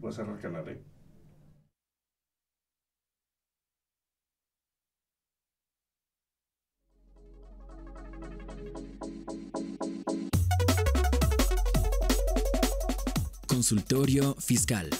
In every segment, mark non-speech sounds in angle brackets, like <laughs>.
Pues a cerrar el ¿eh? Consultorio Fiscal.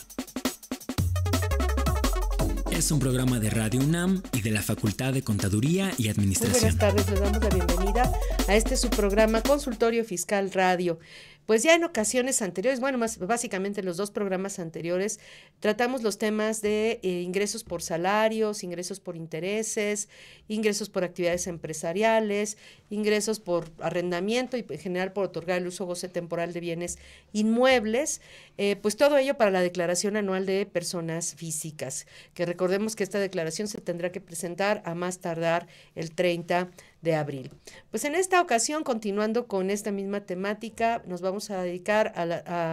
Es un programa de Radio UNAM y de la Facultad de Contaduría y Administración. buenas tardes, les damos la bienvenida a este su programa Consultorio Fiscal Radio pues ya en ocasiones anteriores, bueno, más, básicamente en los dos programas anteriores, tratamos los temas de eh, ingresos por salarios, ingresos por intereses, ingresos por actividades empresariales, ingresos por arrendamiento y en general por otorgar el uso goce temporal de bienes inmuebles, eh, pues todo ello para la declaración anual de personas físicas, que recordemos que esta declaración se tendrá que presentar a más tardar el 30 de abril. Pues en esta ocasión, continuando con esta misma temática, nos vamos a dedicar a,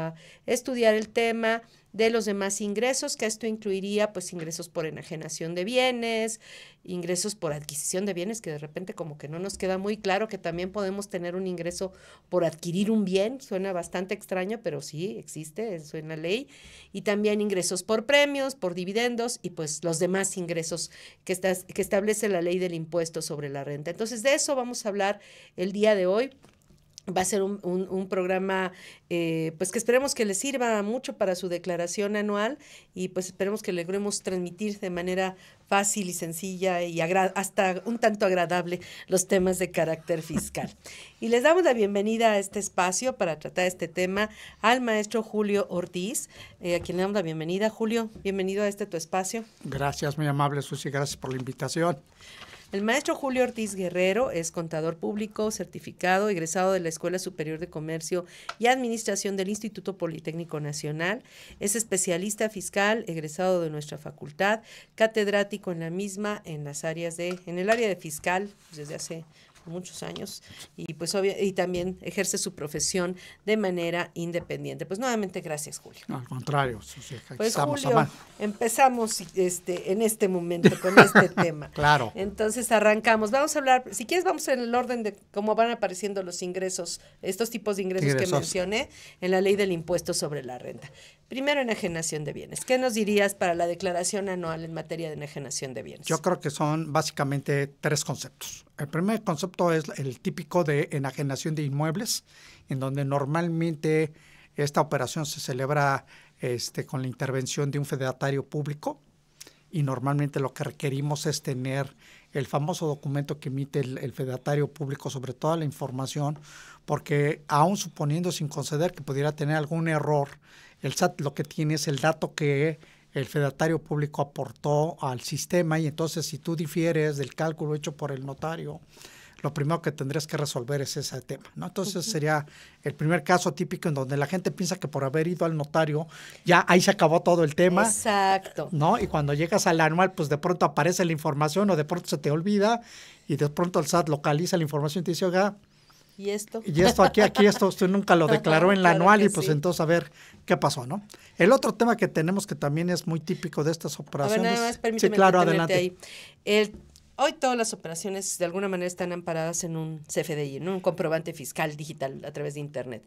a estudiar el tema de los demás ingresos, que esto incluiría pues ingresos por enajenación de bienes, ingresos por adquisición de bienes, que de repente como que no nos queda muy claro que también podemos tener un ingreso por adquirir un bien, suena bastante extraño, pero sí existe, eso en la ley, y también ingresos por premios, por dividendos y pues los demás ingresos que, que establece la ley del impuesto sobre la renta. Entonces de eso vamos a hablar el día de hoy va a ser un, programa eh, pues que esperemos que le sirva mucho para su declaración anual y pues esperemos que logremos transmitir de manera fácil y sencilla y hasta un tanto agradable los temas de carácter fiscal. Y les damos la bienvenida a este espacio para tratar este tema al maestro Julio Ortiz, eh, a quien le damos la bienvenida. Julio, bienvenido a este tu espacio. Gracias, muy amable Susi, gracias por la invitación. El maestro Julio Ortiz Guerrero es contador público certificado, egresado de la Escuela Superior de Comercio y Administración del Instituto Politécnico Nacional. Es especialista fiscal, egresado de nuestra facultad, catedrático en la misma en las áreas de, en el área de fiscal pues, desde hace muchos años y pues y también ejerce su profesión de manera independiente. Pues nuevamente gracias, Julio. al contrario, pues Julio, empezamos este en este momento con este <laughs> tema. Claro. Entonces arrancamos. Vamos a hablar, si quieres vamos en el orden de cómo van apareciendo los ingresos, estos tipos de ingresos. que mencioné en la ley del impuesto sobre la renta. Primero, enajenación de bienes. ¿Qué nos dirías para la declaración anual en materia de enajenación de bienes? Yo creo que son básicamente tres conceptos. El primer concepto es el típico de enajenación de inmuebles, en donde normalmente esta operación se celebra este, con la intervención de un fedatario público y normalmente lo que requerimos es tener el famoso documento que emite el, el, fedatario público sobre toda la información, porque aún suponiendo sin conceder que pudiera tener algún error el SAT lo que tiene es el dato que el fedatario público aportó al sistema y entonces si tú difieres del cálculo hecho por el notario, lo primero que tendrías que resolver es ese tema, ¿no? Entonces sería el primer caso típico en donde la gente piensa que por haber ido al notario ya ahí se acabó todo el tema. Exacto. ¿No? Y cuando llegas al anual, pues de pronto aparece la información o de pronto se te olvida y de pronto el SAT localiza la información y te dice, oiga, ¿Y esto? Y esto aquí, aquí, esto usted nunca lo <laughs> declaró en la anual y pues entonces a ver qué pasó, ¿no? El otro tema que tenemos que también es muy típico de estas operaciones. sí, claro, adelante. Hoy todas las operaciones de alguna manera están amparadas en un CFDI, en un comprobante fiscal digital a través de Internet.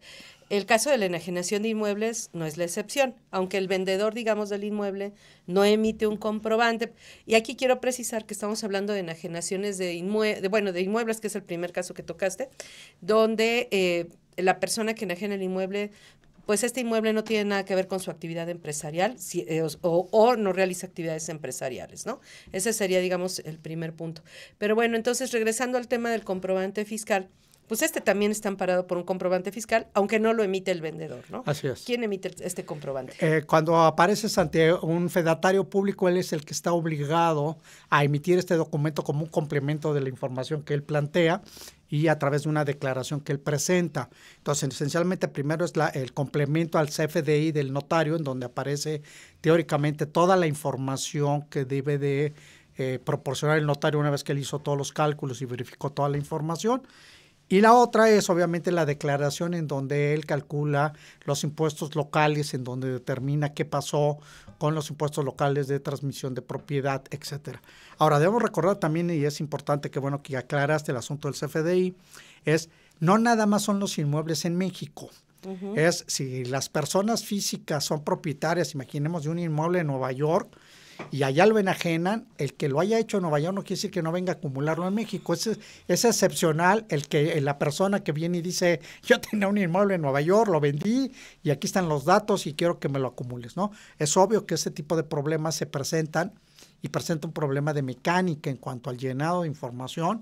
El caso de la enajenación de inmuebles no es la excepción, aunque el vendedor, digamos, del inmueble no emite un comprobante. Y aquí quiero precisar que estamos hablando de enajenaciones de, bueno, de inmuebles, que es el primer caso que tocaste, donde... Eh, la persona que enajena el inmueble pues este inmueble no tiene nada que ver con su actividad empresarial eh, o, o, no realiza actividades empresariales, ¿no? Ese sería, digamos, el primer punto. Pero bueno, entonces regresando al tema del comprobante fiscal, pues este también está amparado por un comprobante fiscal, aunque no lo emite el vendedor, ¿no? Así es. ¿Quién emite este comprobante? Eh, cuando apareces ante un fedatario público, él es el que está obligado a emitir este documento como un complemento de la información que él plantea y a través de una declaración que él presenta. Entonces, esencialmente, primero es el complemento al CFDI del notario, en donde aparece teóricamente toda la información que debe de eh, proporcionar el notario una vez que él hizo todos los cálculos y verificó toda la información. Y la otra es obviamente la declaración en donde él calcula los impuestos locales, en donde determina qué pasó con los impuestos locales de transmisión de propiedad, etcétera. Ahora, debemos recordar también, y es importante que bueno que aclaraste el asunto del CFDI, es no nada más son los inmuebles en México. Es si las personas físicas son propietarias, imaginemos de un inmueble en Nueva York, y allá lo enajenan, el que lo haya hecho en Nueva York no quiere decir que no venga a acumularlo en México. Es, es excepcional el que la persona que viene y dice, yo tenía un inmueble en Nueva York, lo vendí y aquí están los datos y quiero que me lo acumules, ¿no? Es obvio que ese tipo de problemas se presentan y presenta un problema de mecánica en cuanto al llenado de información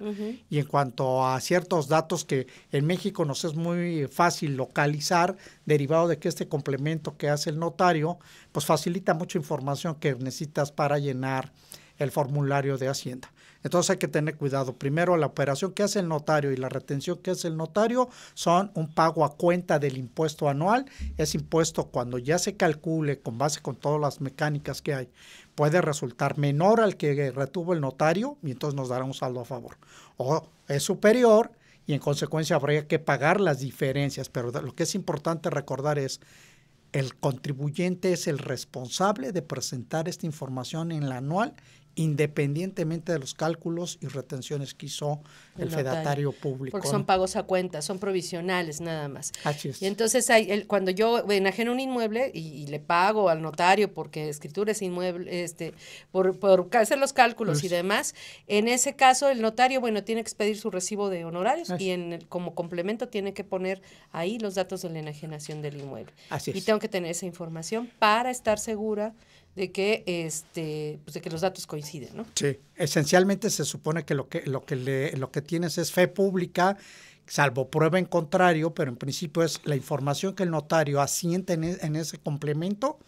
y en cuanto a ciertos datos que en México nos es muy fácil localizar, derivado de que este complemento que hace el notario, pues facilita mucha información que necesitas para llenar el formulario de Hacienda. Entonces hay que tener cuidado. Primero, la operación que hace el notario y la retención que hace el notario son un pago a cuenta del impuesto anual. Ese impuesto, cuando ya se calcule con base con todas las mecánicas que hay, puede resultar menor al que retuvo el notario y entonces nos dará un saldo a favor. O es superior y en consecuencia habría que pagar las diferencias. Pero lo que es importante recordar es el contribuyente es el responsable de presentar esta información en la anual independientemente de los cálculos y retenciones que hizo el fedatario público. Porque son pagos a cuenta, son provisionales nada más. Así es. Y entonces hay, cuando yo enajeno un inmueble y, le pago al notario porque escritura es inmueble, este, por, hacer los cálculos y pues demás, en ese caso el notario, bueno, tiene que expedir su recibo de honorarios y en como complemento tiene que poner ahí los datos de la enajenación del inmueble. Así es. Y tengo que tener esa información para estar segura de que este pues de que los datos coinciden, ¿no? Sí, esencialmente se supone que lo que lo que le, lo que tienes es fe pública salvo prueba en contrario, pero en principio es la información que el notario asiente en, e, ese complemento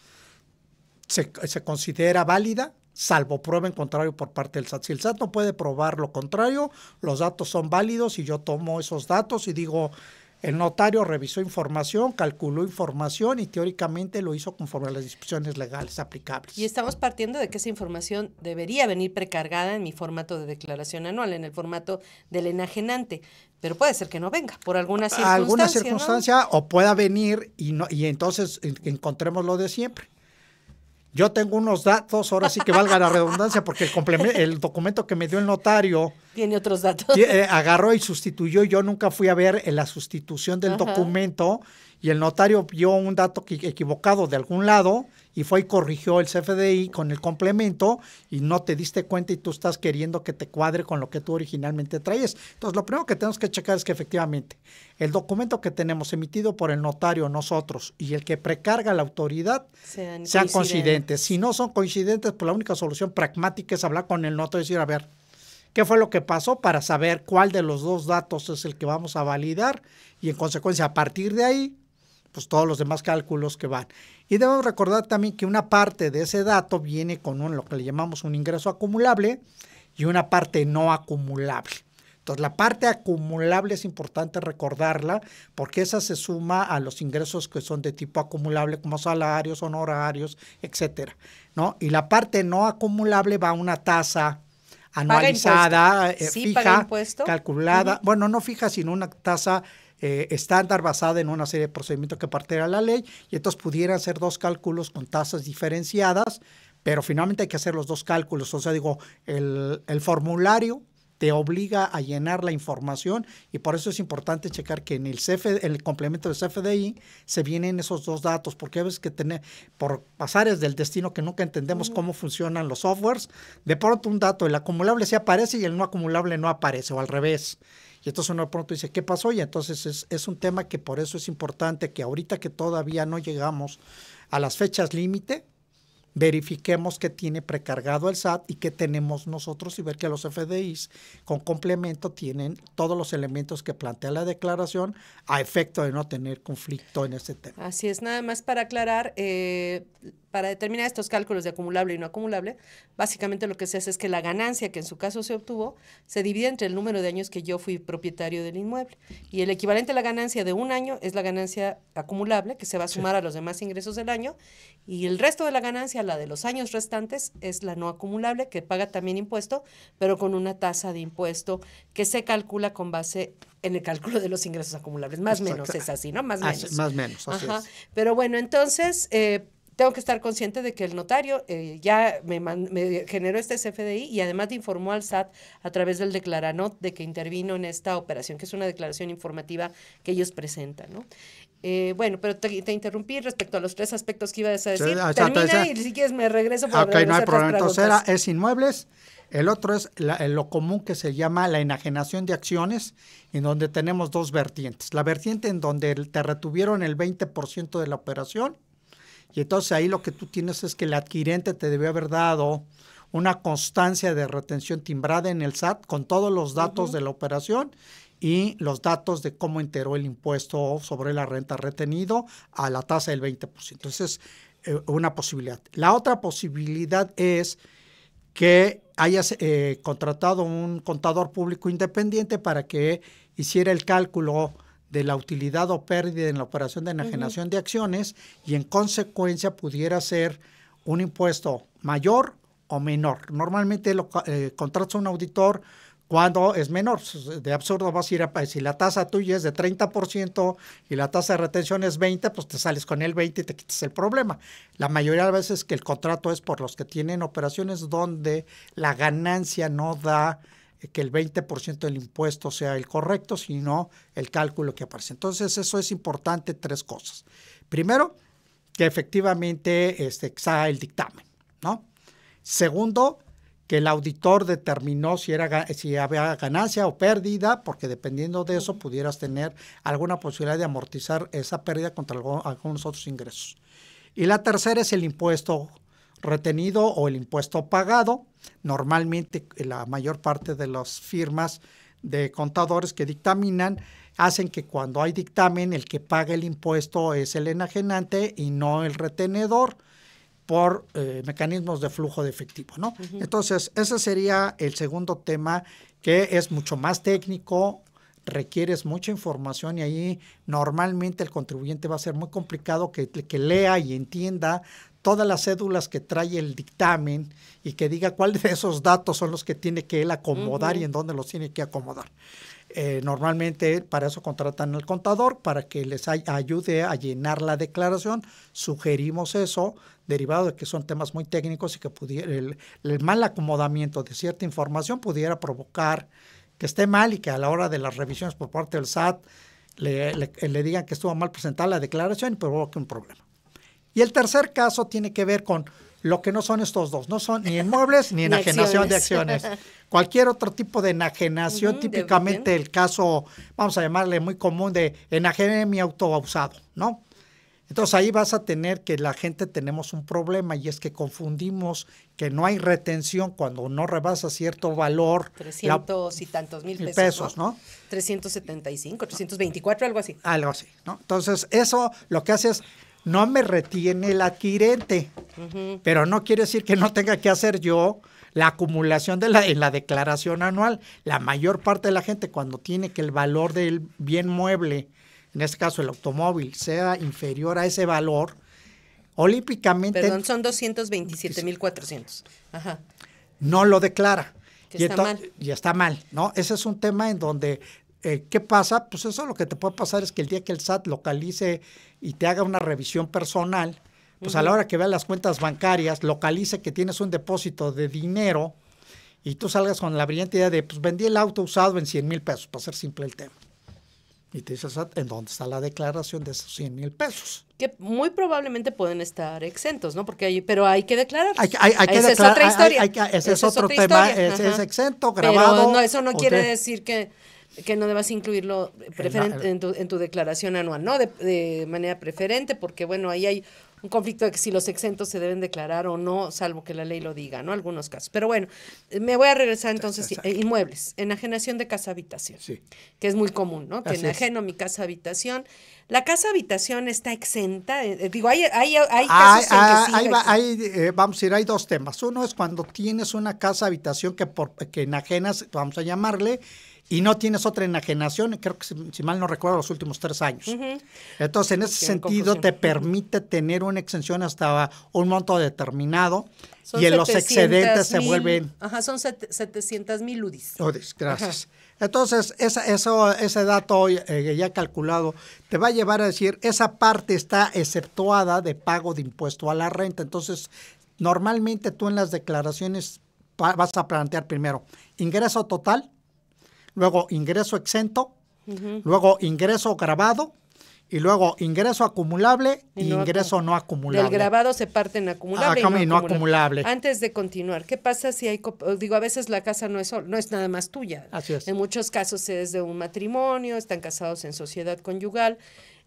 se, se considera válida salvo prueba en contrario por parte del SAT. Si el SAT no puede probar lo contrario, los datos son válidos y yo tomo esos datos y digo, el notario revisó información, calculó información y teóricamente lo hizo conforme a las disposiciones legales aplicables. Y estamos partiendo de que esa información debería venir precargada en mi formato de declaración anual, en el formato del enajenante, pero puede ser que no venga por alguna circunstancia. Alguna o pueda venir y, no, y entonces encontremos lo de siempre. Yo tengo unos datos, ahora sí que valga la redundancia, porque el, el documento que me dio el notario... Tiene otros datos. Eh, agarró y sustituyó. Yo nunca fui a ver eh, la sustitución del documento y el notario vio un dato equivocado de algún lado y fue y corrigió el CFDI con el complemento y no te diste cuenta y tú estás queriendo que te cuadre con lo que tú originalmente traías. Entonces, lo primero que tenemos que checar es que efectivamente el documento que tenemos emitido por el notario nosotros y el que precarga la autoridad sean, coincidentes. coincidentes. Si no son coincidentes, pues la única solución pragmática es hablar con el notario y decir, a ver, qué fue lo que pasó para saber cuál de los dos datos es el que vamos a validar y en consecuencia a partir de ahí pues todos los demás cálculos que van. Y debemos recordar también que una parte de ese dato viene con un, lo que le llamamos un ingreso acumulable y una parte no acumulable. Entonces, la parte acumulable es importante recordarla porque esa se suma a los ingresos que son de tipo acumulable, como salarios, honorarios, etcétera, ¿no? Y la parte no acumulable va a una tasa anualizada, eh, fija, calculada, bueno, no fija, sino una tasa eh, estándar basada en una serie de procedimientos que partiera la ley y entonces pudieran ser dos cálculos con tasas diferenciadas, pero finalmente hay que hacer los dos cálculos. O sea, digo, el, el formulario te obliga a llenar la información y por eso es importante checar que en el, CF, el complemento del CFDI se vienen esos dos datos, porque a veces que tener, por pasares del destino que nunca entendemos cómo funcionan los softwares, de pronto un dato, el acumulable se aparece y el no acumulable no aparece, o al revés. Y entonces uno pronto dice, ¿qué pasó? Y entonces es, es un tema que por eso es importante que ahorita que todavía no llegamos a las fechas límite, verifiquemos qué tiene precargado el SAT y qué tenemos nosotros y ver que los FDIs con complemento tienen todos los elementos que plantea la declaración a efecto de no tener conflicto en este tema. Así es, nada más para aclarar, eh, para determinar estos cálculos de acumulable y no acumulable, básicamente lo que se hace es que la ganancia que en su caso se obtuvo se divide entre el número de años que yo fui propietario del inmueble. Y el equivalente a la ganancia de un año es la ganancia acumulable, que se va a sumar a los demás ingresos del año. Y el resto de la ganancia, la de los años restantes, es la no acumulable, que paga también impuesto, pero con una tasa de impuesto que se calcula con base en el cálculo de los ingresos acumulables. Más o menos es así, ¿no? Más menos. Más menos, Ajá. Pero bueno, entonces, eh, tengo que estar consciente de que el notario eh, ya me, generó este CFDI y además informó al SAT a través del declaranot de que intervino en esta operación, que es una declaración informativa que ellos presentan, ¿no? Eh, bueno, pero te, interrumpí respecto a los tres aspectos que ibas a decir. Sí, Termina y si quieres me regreso para Ok, no hay problema. Entonces era, es inmuebles, el otro es lo común que se llama la enajenación de acciones, en donde tenemos dos vertientes. La vertiente en donde te retuvieron el 20% de la operación y entonces ahí lo que tú tienes es que el adquirente te debió haber dado una constancia de retención timbrada en el SAT con todos los datos de la operación y los datos de cómo enteró el impuesto sobre la renta retenido a la tasa del 20%. Entonces, es eh, una posibilidad. La otra posibilidad es que hayas eh, contratado un contador público independiente para que hiciera el cálculo de la utilidad o pérdida en la operación de enajenación de acciones y en consecuencia pudiera ser un impuesto mayor o menor. Normalmente lo contrato eh, contratas un auditor cuando es menor. De absurdo vas a ir a, si la tasa tuya es de 30% y la tasa de retención es 20, pues te sales con el 20 y te quitas el problema. La mayoría de las veces que el contrato es por los que tienen operaciones donde la ganancia no da que el 20% del impuesto sea el correcto, sino el cálculo que aparece. Entonces, eso es importante, tres cosas. Primero, que efectivamente este, se haga el dictamen, ¿no? Segundo, que el auditor determinó si, era, si había ganancia o pérdida, porque dependiendo de eso pudieras tener alguna posibilidad de amortizar esa pérdida contra algunos otros ingresos. Y la tercera es el impuesto retenido o el impuesto pagado. Normalmente eh, la mayor parte de las firmas de contadores que dictaminan hacen que cuando hay dictamen el que paga el impuesto es el enajenante y no el retenedor por eh, mecanismos de flujo de efectivo, ¿no? Entonces, ese sería el segundo tema que es mucho más técnico, requieres mucha información y ahí normalmente el contribuyente va a ser muy complicado que lea y entienda todas las cédulas que trae el dictamen y que diga cuál de esos datos son los que tiene que él acomodar y en dónde los tiene que acomodar. Eh, normalmente para eso contratan al contador para que les ayude a llenar la declaración. Sugerimos eso, derivado de que son temas muy técnicos y que pudiera, el, mal acomodamiento de cierta información pudiera provocar que esté mal y que a la hora de las revisiones por parte del SAT le, digan que estuvo mal presentar la declaración y provoque un problema. Y el tercer caso tiene que ver con lo que no son estos dos, no son ni inmuebles ni <laughs> enajenación de acciones. Cualquier otro tipo de enajenación, típicamente el caso, vamos a llamarle muy común de enajené mi auto usado, ¿no? Entonces ahí vas a tener que la gente tenemos un problema y es que confundimos que no hay retención cuando no rebasa cierto valor. 300 y tantos mil pesos. ¿no? ¿no? 375, 324, algo así. Algo así, ¿no? Entonces eso lo que hace es no me retiene el adquirente, pero no quiere decir que no tenga que hacer yo la acumulación de la, en la declaración anual. La mayor parte de la gente cuando tiene que el valor del bien mueble, en este caso el automóvil, sea inferior a ese valor, olímpicamente... Perdón, son 227.400. No lo declara. Y está, mal. y está mal, ¿no? Ese es un tema en donde eh, ¿Qué pasa? Pues eso lo que te puede pasar es que el día que el SAT localice y te haga una revisión personal, pues a la hora que vea las cuentas bancarias, localice que tienes un depósito de dinero y tú salgas con la brillante idea de, pues vendí el auto usado en 100 mil pesos, para ser simple el tema. Y te dice el SAT, ¿en dónde está la declaración de esos 100 mil pesos? Que muy probablemente pueden estar exentos, ¿no? Porque hay, pero hay que declarar. Hay, hay que declarar, es otra historia. ese es, otro tema, es, es, exento, grabado. Pero no, eso no quiere decir que que no debas incluirlo preferente en, tu, en, tu, declaración anual, ¿no? De, manera preferente, porque bueno, ahí hay un conflicto de que si los exentos se deben declarar o no, salvo que la ley lo diga, ¿no? Algunos casos. Pero bueno, me voy a regresar entonces eh, inmuebles, enajenación de casa habitación, sí. que es muy común, ¿no? enajeno mi casa habitación. La casa habitación está exenta, eh, eh, digo, hay, hay, hay casos en vamos a ir, hay dos temas. Uno es cuando tienes una casa habitación que, por, que enajenas, vamos a llamarle, y no tienes otra enajenación, creo que si, mal no recuerdo, los últimos tres años. Entonces, en ese sentido, te permite tener una exención hasta un monto determinado y en los excedentes se vuelven... Ajá, son 700 mil UDIs. UDIs, oh, gracias. Entonces, ese dato eh, ya calculado te va a llevar a decir, esa parte está exceptuada de pago de impuesto a la renta. Entonces, normalmente tú en las declaraciones vas a plantear primero ingreso total, luego ingreso exento, luego ingreso grabado, y luego ingreso acumulable y e ingreso no acumulable. El grabado se parte en acumulable y no, acumulable. Antes de continuar, ¿qué pasa si hay digo a veces la casa no es no es nada más tuya? Así es. En muchos casos es de un matrimonio, están casados en sociedad conyugal.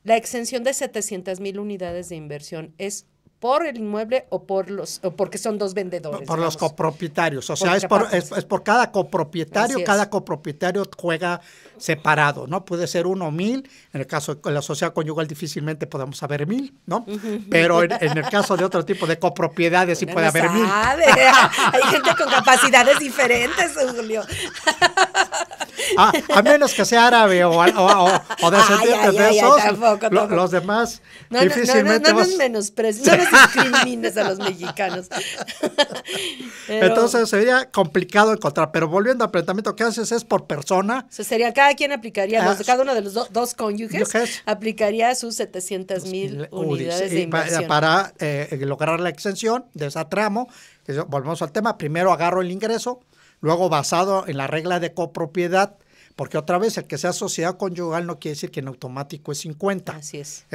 La exención de 700 mil unidades de inversión es por el inmueble o por los o porque son dos vendedores. Por los copropietarios, o sea, es por, es, por, cada copropietario, cada copropietario juega separado, ¿no? Puede ser uno mil, en el caso de la sociedad conyugal difícilmente podemos haber mil, ¿no? Pero en, el caso de otro tipo de copropiedades sí puede haber mil. <laughs> Hay gente con capacidades diferentes, Julio. <laughs> Ah, a menos que sea árabe o, de esos, los demás difícilmente... No, nos no discrimines a los mexicanos. <laughs> Entonces sería complicado encontrar, pero volviendo al planteamiento que haces es por persona. sería, cada quien aplicaría, ah, cada uno de los dos cónyuges aplicaría sus 700 mil unidades de inversión. Para eh, lograr la exención de esa tramo, volvemos al tema, primero agarro el ingreso, Luego, basado en la regla de copropiedad, porque otra vez, el que sea sociedad conyugal no quiere decir que en automático es 50. Así es.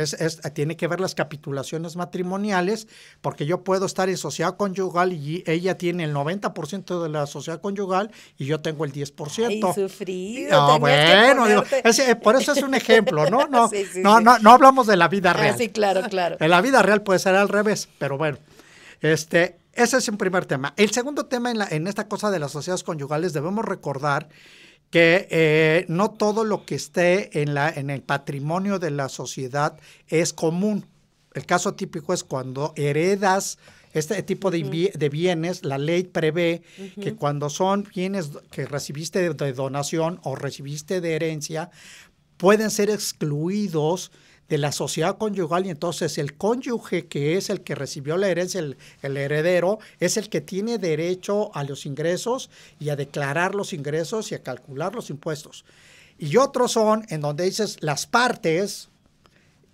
Tiene que ver las capitulaciones matrimoniales, porque yo puedo estar en sociedad conyugal y ella tiene el 90% de la sociedad conyugal y yo tengo el 10%. Ay, sufrido. Ah, bueno, eh, por eso es un ejemplo, ¿no? <laughs> No, no, no, hablamos de la vida ah, real. sí, claro, claro. En la vida real puede ser al revés, pero bueno. Este, ese es un primer tema. El segundo tema en, la, en esta cosa de las sociedades conyugales debemos recordar que eh, no todo lo que esté en, la, en el patrimonio de la sociedad es común. El caso típico es cuando heredas este tipo de, bienes, la ley prevé que cuando son bienes que recibiste de donación o recibiste de herencia, pueden ser excluidos de la sociedad conyugal y entonces el cónyuge que es el que recibió la herencia, el, heredero, es el que tiene derecho a los ingresos y a declarar los ingresos y a calcular los impuestos. Y otros son en donde dices las partes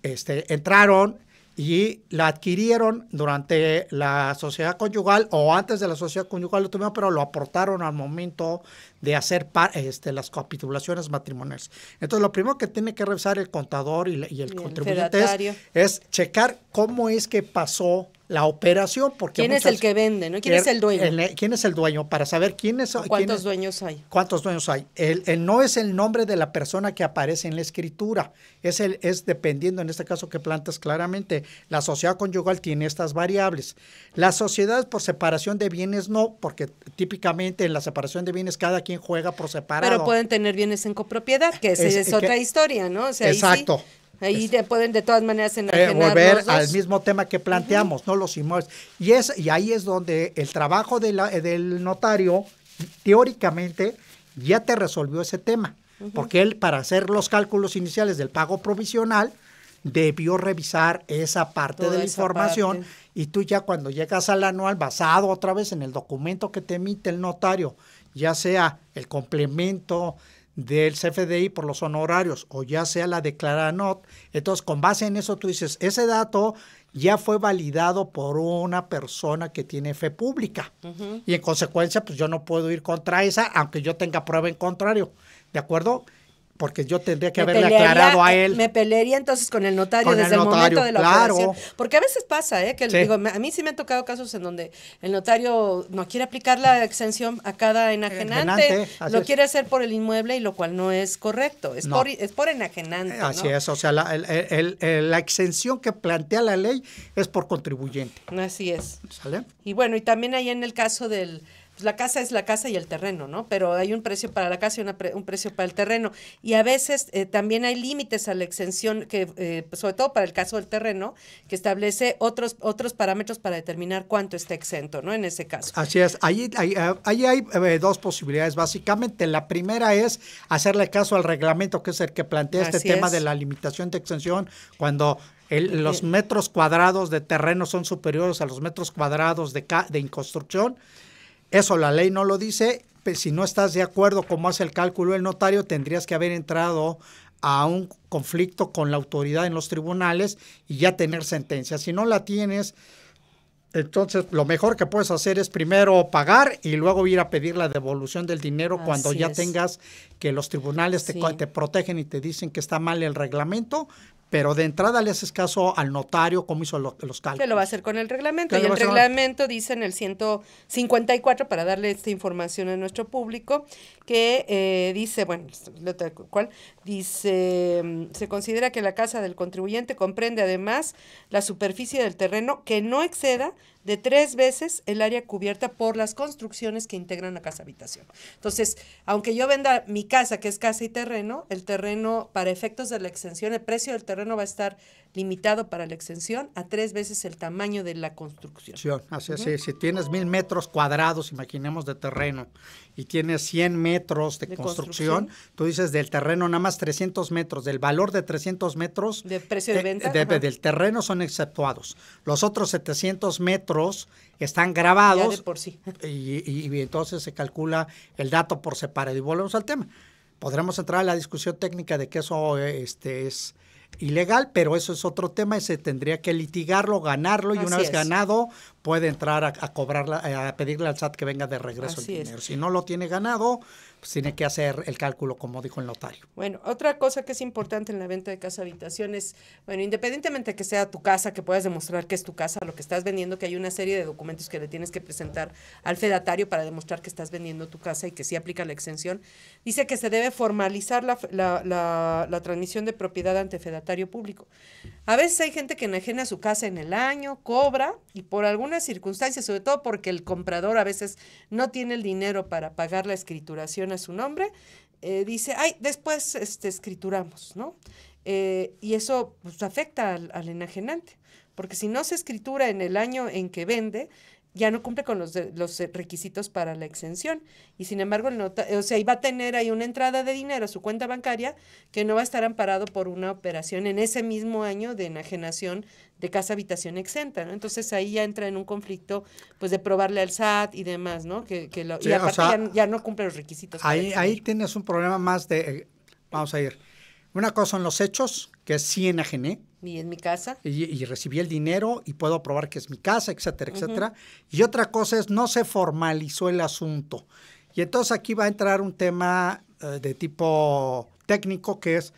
este, entraron y la adquirieron durante la sociedad conyugal o antes de la sociedad conyugal lo pero lo aportaron al momento de hacer este, las capitulaciones matrimoniales. Entonces, lo primero que tiene que revisar el contador y, el contribuyente es, checar cómo es que pasó la operación. Porque ¿Quién es el que vende? ¿no? ¿Quién es el dueño? Eh, ¿Quién es el dueño? Para saber quién es... ¿Cuántos quién es, dueños hay? ¿Cuántos dueños hay? El, no es el nombre de la persona que aparece en la escritura. Es, el, es dependiendo, en este caso que plantas claramente, la sociedad conyugal tiene estas variables. Las sociedades por separación de bienes no, porque típicamente en la separación de bienes cada quien juega por separado. Pero pueden tener bienes en copropiedad, que es, otra historia, ¿no? exacto. Ahí te pueden de todas maneras eh, volver al mismo tema que planteamos, ¿no? Los inmuebles. Y, es, y ahí es donde el trabajo del notario, teóricamente, ya te resolvió ese tema. Porque él, para hacer los cálculos iniciales del pago provisional, debió revisar esa parte de la información y tú ya cuando llegas al anual, basado otra vez en el documento que te emite el notario, ya sea el complemento, del CFDI por los honorarios o ya sea la declarada not, Entonces, con base en eso tú dices, ese dato ya fue validado por una persona que tiene fe pública. Y en consecuencia, pues yo no puedo ir contra esa, aunque yo tenga prueba en contrario. ¿De acuerdo? porque yo tendría que haberle aclarado a él. Me pelearía entonces con el notario desde el, momento de la claro. operación. Porque a veces pasa, ¿eh? Que digo, a mí sí me han tocado casos en donde el notario no quiere aplicar la exención a cada enajenante, lo quiere hacer por el inmueble y lo cual no es correcto, es, por, enajenante. Así es, o sea, la, el, la, exención que plantea la ley es por contribuyente. Así es. Y bueno, y también ahí en el caso del pues, la casa es la casa y el terreno, ¿no? Pero hay un precio para la casa y un precio para el terreno. Y a veces eh, también hay límites a la exención, que eh, pues, sobre todo para el caso del terreno, que establece otros, otros parámetros para determinar cuánto está exento, ¿no? En ese caso. Así es. Ahí hay, eh, ahí hay dos posibilidades, básicamente. La primera es hacerle caso al reglamento, que es el que plantea este tema de la limitación de exención, cuando los metros cuadrados de terreno son superiores a los metros cuadrados de, ca de construcción. Eso la ley no lo dice. si no estás de acuerdo como hace el cálculo el notario, tendrías que haber entrado a un conflicto con la autoridad en los tribunales y ya tener sentencia. Si no la tienes, entonces lo mejor que puedes hacer es primero pagar y luego ir a pedir la devolución del dinero cuando ya tengas que los tribunales te, te protegen y te dicen que está mal el reglamento, pero de entrada le haces caso al notario, como hizo los cálculos. Se lo va a hacer con el reglamento. Y el reglamento dice en el 154, para darle esta información a nuestro público, que eh, dice, bueno, cual Dice, mm, se considera que la casa del contribuyente comprende además la superficie del terreno que no exceda de tres veces el área cubierta por las construcciones que integran la casa habitación. Entonces, aunque yo venda mi casa, que es casa y terreno, el terreno, para efectos de la extensión, el precio del terreno va a estar limitado para la extensión a tres veces el tamaño de la construcción. así si tienes mil metros cuadrados, imaginemos, de terreno y tienes 100 metros de, construcción, tú dices del terreno nada más 300 metros, del valor de 300 metros de precio de venta, del terreno son exceptuados. Los otros 700 metros están grabados por sí. <laughs> y, entonces se calcula el dato por separado. Y volvemos al tema. Podremos entrar a la discusión técnica de que eso eh, este, es ilegal, pero eso es otro tema y se tendría que litigarlo, ganarlo y una vez ganado puede entrar a, cobrarla, a pedirle al SAT que venga de regreso el dinero. Si no lo tiene ganado, pues, tiene que hacer el cálculo como dijo el notario. Bueno, otra cosa que es importante en la venta de casa habitación es, bueno, independientemente que sea tu casa, que puedas demostrar que es tu casa, lo que estás vendiendo, que hay una serie de documentos que le tienes que presentar al fedatario para demostrar que estás vendiendo tu casa y que sí aplica la exención, dice que se debe formalizar la, la transmisión de propiedad ante fedatario público. A veces hay gente que enajena su casa en el año, cobra y por algunas circunstancias, sobre todo porque el comprador a veces no tiene el dinero para pagar la escrituración a su nombre, eh, dice, ay, después este, escrituramos, ¿no? Eh, y eso pues, afecta al, al, enajenante, porque si no se escritura en el año en que vende, ya no cumple con los, los eh, requisitos para la exención. Y sin embargo, o sea, iba a tener ahí una entrada de dinero a su cuenta bancaria que no va a estar amparado por una operación en ese mismo año de enajenación de casa habitación exenta, ¿no? Entonces ahí ya entra en un conflicto, pues, de probarle al SAT y demás, ¿no? Que, ya, no cumple los requisitos. Ahí, ahí tienes un problema más de, eh, vamos a ir, una cosa son los hechos, que sí enajené. ¿eh? Y en mi casa. Y, recibí el dinero y puedo probar que es mi casa, etcétera, etcétera. Y otra cosa es, no se formalizó el asunto. Y entonces aquí va a entrar un tema eh, de tipo técnico que es,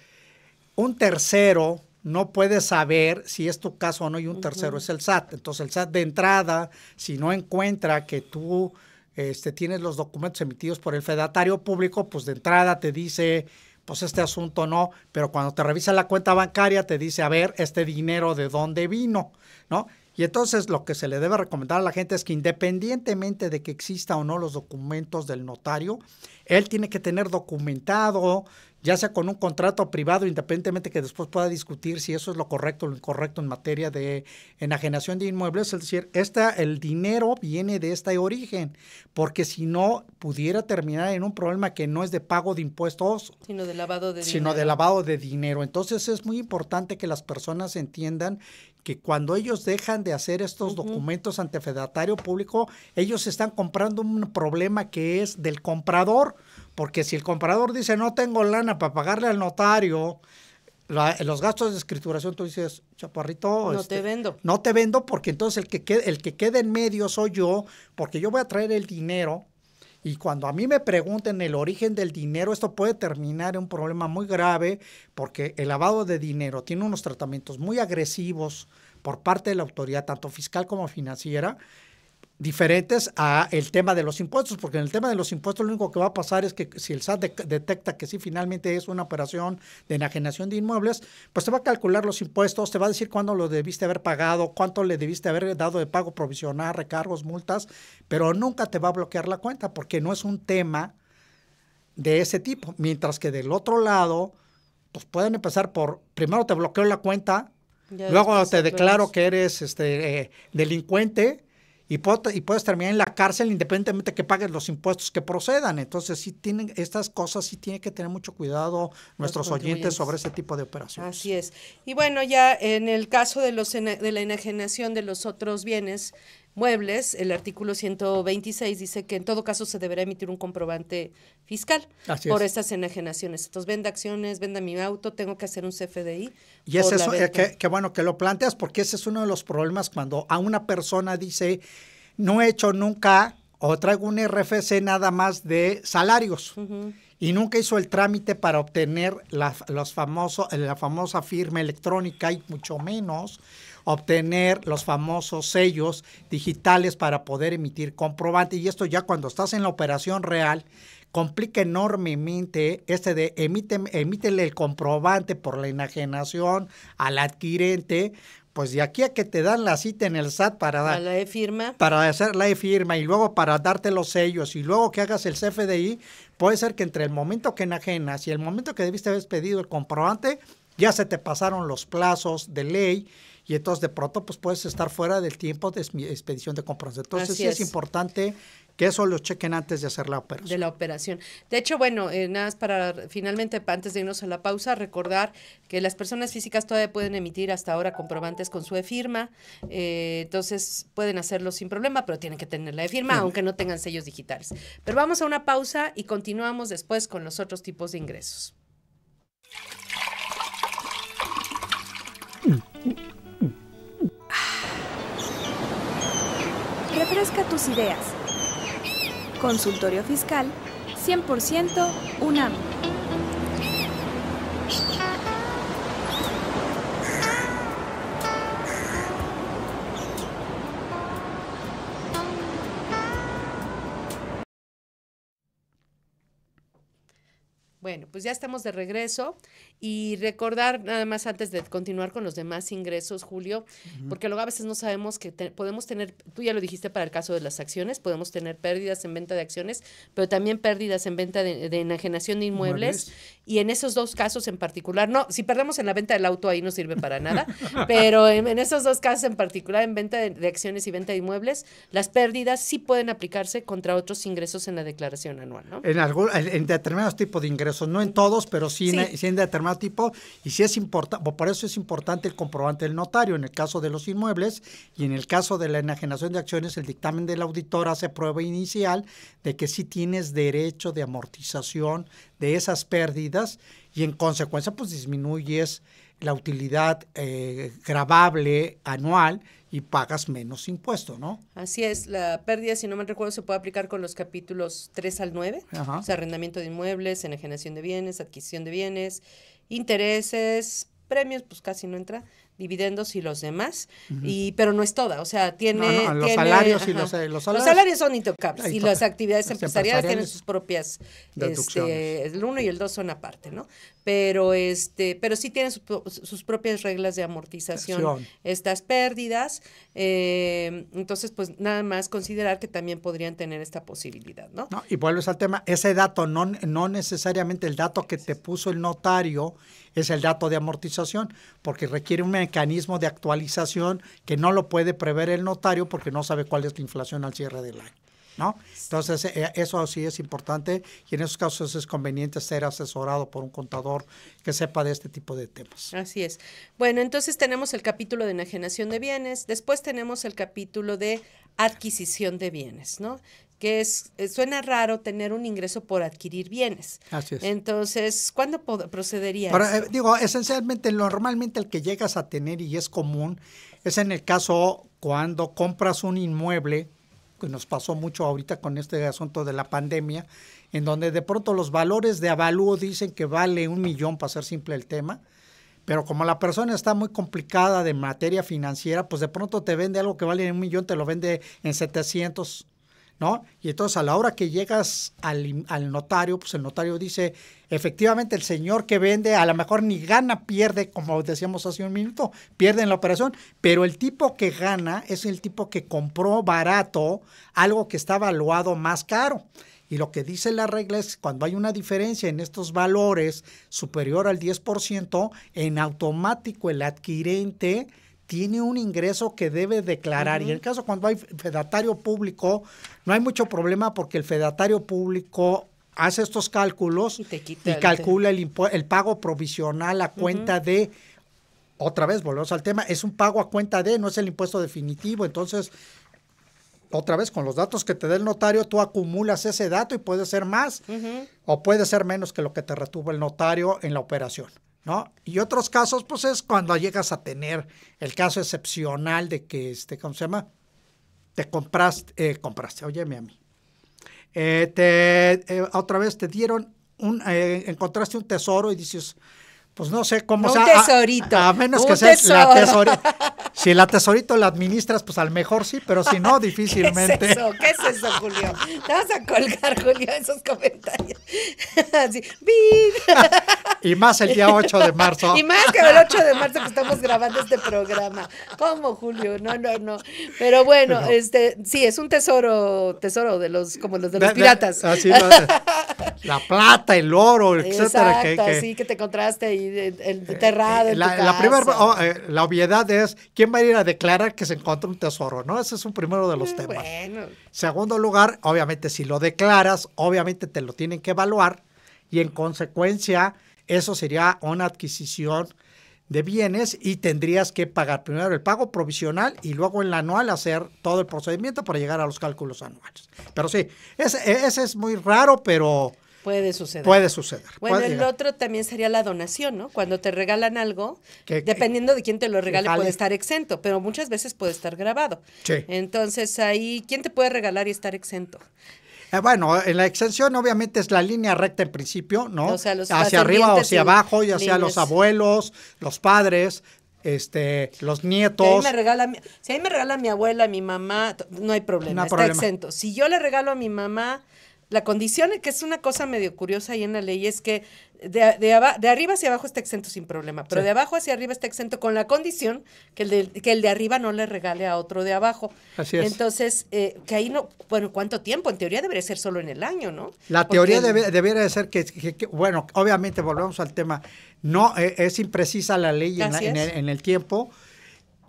un tercero no puede saber si es tu caso o no y un tercero es el SAT. Entonces el SAT de entrada, si no encuentra que tú este, tienes los documentos emitidos por el fedatario público, pues de entrada te dice pues este asunto no, pero cuando te revisa la cuenta bancaria te dice, a ver, este dinero de dónde vino, ¿no? Y entonces lo que se le debe recomendar a la gente es que independientemente de que exista o no los documentos del notario, él tiene que tener documentado, ya sea con un contrato privado, independientemente que después pueda discutir si eso es lo correcto o lo incorrecto en materia de enajenación de inmuebles, es decir, el dinero viene de este origen, porque si no pudiera terminar en un problema que no es de pago de impuestos, sino de lavado de sino de lavado de dinero. Entonces es muy importante que las personas entiendan que cuando ellos dejan de hacer estos documentos ante fedatario público, ellos están comprando un problema que es del comprador, porque si el comprador dice no tengo lana para pagarle al notario, los gastos de escrituración, tú dices, chaparrito. No te este, vendo. No te vendo porque entonces el que, el que quede en medio soy yo, porque yo voy a traer el dinero y cuando a mí me pregunten el origen del dinero, esto puede terminar en un problema muy grave porque el lavado de dinero tiene unos tratamientos muy agresivos por parte de la autoridad, tanto fiscal como financiera, diferentes a el tema de los impuestos, porque en el tema de los impuestos lo único que va a pasar es que si el SAT detecta que sí finalmente es una operación de enajenación de inmuebles, pues te va a calcular los impuestos, te va a decir cuándo lo debiste haber pagado, cuánto le debiste haber dado de pago provisional, recargos, multas, pero nunca te va a bloquear la cuenta porque no es un tema de ese tipo, mientras que del otro lado pues pueden empezar por primero te bloqueo la cuenta, luego te declaro que eres este eh, delincuente y, puedes, terminar en la cárcel independientemente que pagues los impuestos que procedan. Entonces, sí tienen estas cosas, sí tienen que tener mucho cuidado nuestros oyentes sobre ese tipo de operaciones. Así es. Y bueno, ya en el caso de, los, de la enajenación de los otros bienes, muebles, el artículo 126 dice que en todo caso se deberá emitir un comprobante fiscal por estas enajenaciones. Entonces, venda acciones, venda mi auto, tengo que hacer un CFDI. Y eso, es eh, que, bueno que lo planteas, porque ese es uno de los problemas cuando a una persona dice, no he hecho nunca o traigo un RFC nada más de salarios. Y nunca hizo el trámite para obtener la, los la famosa firma electrónica y mucho menos obtener los famosos sellos digitales para poder emitir comprobante. Y esto ya cuando estás en la operación real, complica enormemente este de emite, emítele el comprobante por la enajenación al adquirente. Pues de aquí a que te dan la cita en el SAT para dar. la firma. Para hacer la e firma y luego para darte los sellos y luego que hagas el CFDI, puede ser que entre el momento que enajenas y el momento que debiste haber pedido el comprobante, ya se te pasaron los plazos de ley y entonces de pronto pues puedes estar fuera del tiempo de expedición de compras. Entonces sí es. importante que eso lo chequen antes de hacer la operación. De la operación. De hecho, bueno, eh, nada más para finalmente, antes de irnos a la pausa, recordar que las personas físicas todavía pueden emitir hasta ahora comprobantes con su e-firma, eh, entonces pueden hacerlo sin problema, pero tienen que tener la e-firma, aunque no tengan sellos digitales. Pero vamos a una pausa y continuamos después con los otros tipos de ingresos. Mm. Refresca tus ideas. Consultorio Fiscal 100% UNAM. Bueno, pues ya estamos de regreso y recordar nada más antes de continuar con los demás ingresos, Julio, porque luego a veces no sabemos que podemos tener, tú ya lo dijiste para el caso de las acciones, podemos tener pérdidas en venta de acciones, pero también pérdidas en venta de, enajenación de inmuebles. Y en esos dos casos en particular, no, si perdemos en la venta del auto ahí no sirve para nada, <laughs> pero en, esos dos casos en particular, en venta de, acciones y venta de inmuebles, las pérdidas sí pueden aplicarse contra otros ingresos en la declaración anual, ¿no? En, algún, en determinados tipos de ingresos no en todos, pero sí, En, e, determinado tipo, y si es importante, por eso es importante el comprobante del notario en el caso de los inmuebles y en el caso de la enajenación de acciones, el dictamen del auditor hace prueba inicial de que sí tienes derecho de amortización de esas pérdidas y en consecuencia pues disminuyes la utilidad eh, grabable anual y pagas menos impuesto, ¿no? Así es, la pérdida, si no me recuerdo, se puede aplicar con los capítulos 3 al 9, o sea, arrendamiento de inmuebles, enajenación de bienes, adquisición de bienes, intereses, premios, pues casi no entra, dividendos y los demás, y, pero no es toda, o sea, tiene... Eh, los, salarios y los, salarios los, salarios. son intocables y las actividades empresariales, tienen sus propias, este, el uno y el dos son aparte, ¿no? Pero, este, pero sí tienen sus propias reglas de amortización estas pérdidas, eh, entonces pues nada más considerar que también podrían tener esta posibilidad, ¿no? no y vuelves al tema, ese dato, no, no necesariamente el dato que te puso el notario, es el dato de amortización, porque requiere un mecanismo de actualización que no lo puede prever el notario porque no sabe cuál es la inflación al cierre del año. ¿No? Entonces, eh, eso sí es importante y en esos casos es conveniente ser asesorado por un contador que sepa de este tipo de temas. Así es. Bueno, entonces tenemos el capítulo de enajenación de bienes, después tenemos el capítulo de adquisición de bienes, ¿no? que eh, suena raro tener un ingreso por adquirir bienes. Así es. Entonces, ¿cuándo procedería? Eh, digo, esencialmente, normalmente el que llegas a tener y es común es en el caso cuando compras un inmueble, que nos pasó mucho ahorita con este asunto de la pandemia, en donde de pronto los valores de avalúo dicen que vale un millón, para ser simple el tema, pero como la persona está muy complicada de materia financiera, pues de pronto te vende algo que vale un millón, te lo vende en 700 ¿no? Y entonces a la hora que llegas al, notario, pues el notario dice, efectivamente el señor que vende a lo mejor ni gana, pierde, como decíamos hace un minuto, pierde en la operación, pero el tipo que gana es el tipo que compró barato algo que está valuado más caro. Y lo que dice la regla es cuando hay una diferencia en estos valores superior al 10%, en automático el adquirente tiene un ingreso que debe declarar. Y en el caso cuando hay fedatario público, no hay mucho problema porque el fedatario público hace estos cálculos y, calcula el, pago provisional a cuenta de, otra vez, volvemos al tema, es un pago a cuenta de, no es el impuesto definitivo. Entonces, otra vez, con los datos que te dé el notario, tú acumulas ese dato y puede ser más o puede ser menos que lo que te retuvo el notario en la operación. ¿no? Y otros casos, pues es cuando llegas a tener el caso excepcional de que, este, ¿cómo se llama? Te compraste, eh, compraste, óyeme a mí. Eh, te, eh, otra vez te dieron, un, eh, encontraste un tesoro y dices, pues no sé cómo no, sea. Un tesorito. A, menos que sea la tesorito. <laughs> Si la tesorito la administras, pues al mejor sí, pero si no, difícilmente. <laughs> ¿Qué es eso? ¿Qué es eso, Julio? Te vas a colgar, Julio, esos comentarios. <laughs> Así, y más el día 8 de marzo. y más que el 8 de marzo que estamos grabando este programa. ¿Cómo, Julio? No, no, no. Pero bueno, este, sí, es un tesoro, tesoro de los, como los de los piratas. De, así, la plata, el oro, etcétera. Exacto, que, sí, que te encontraste eh, enterrado. Eh, la, la primera oh, eh, la obviedad es quién va a ir a declarar que se encuentra un tesoro, ¿no? Ese es un primero de los mm, temas. Segundo lugar, obviamente si lo declaras, obviamente te lo tienen que evaluar y en consecuencia eso sería una adquisición de bienes y tendrías que pagar primero el pago provisional y luego el anual hacer todo el procedimiento para llegar a los cálculos anuales. Pero sí, ese, e, ese es muy raro, pero Puede suceder. Puede suceder. Bueno, el otro también sería la donación, ¿no? Cuando te regalan algo, dependiendo de quién te lo regale, puede estar exento, pero muchas veces puede estar grabado. Sí. Entonces ahí, ¿quién te puede regalar y estar exento? Eh, bueno, en la exención obviamente es la línea recta en principio, ¿no? O sea, los hacia arriba o hacia abajo ya sea los abuelos, los padres, este, los nietos. Si ahí me regala, me regala mi abuela, mi mamá, no hay problema, está exento. Si yo le regalo a mi mamá la condición, que es una cosa medio curiosa ahí en la ley, es que de, de, arriba hacia abajo está exento sin problema, pero de abajo hacia arriba está exento con la condición que el de, que el de arriba no le regale a otro de abajo. Así es. Entonces, eh, que ahí no, bueno, ¿cuánto tiempo? En teoría debería ser solo en el año, ¿no? La teoría debería de ser que, bueno, obviamente volvemos al tema, no eh, es imprecisa la ley en, el, en el tiempo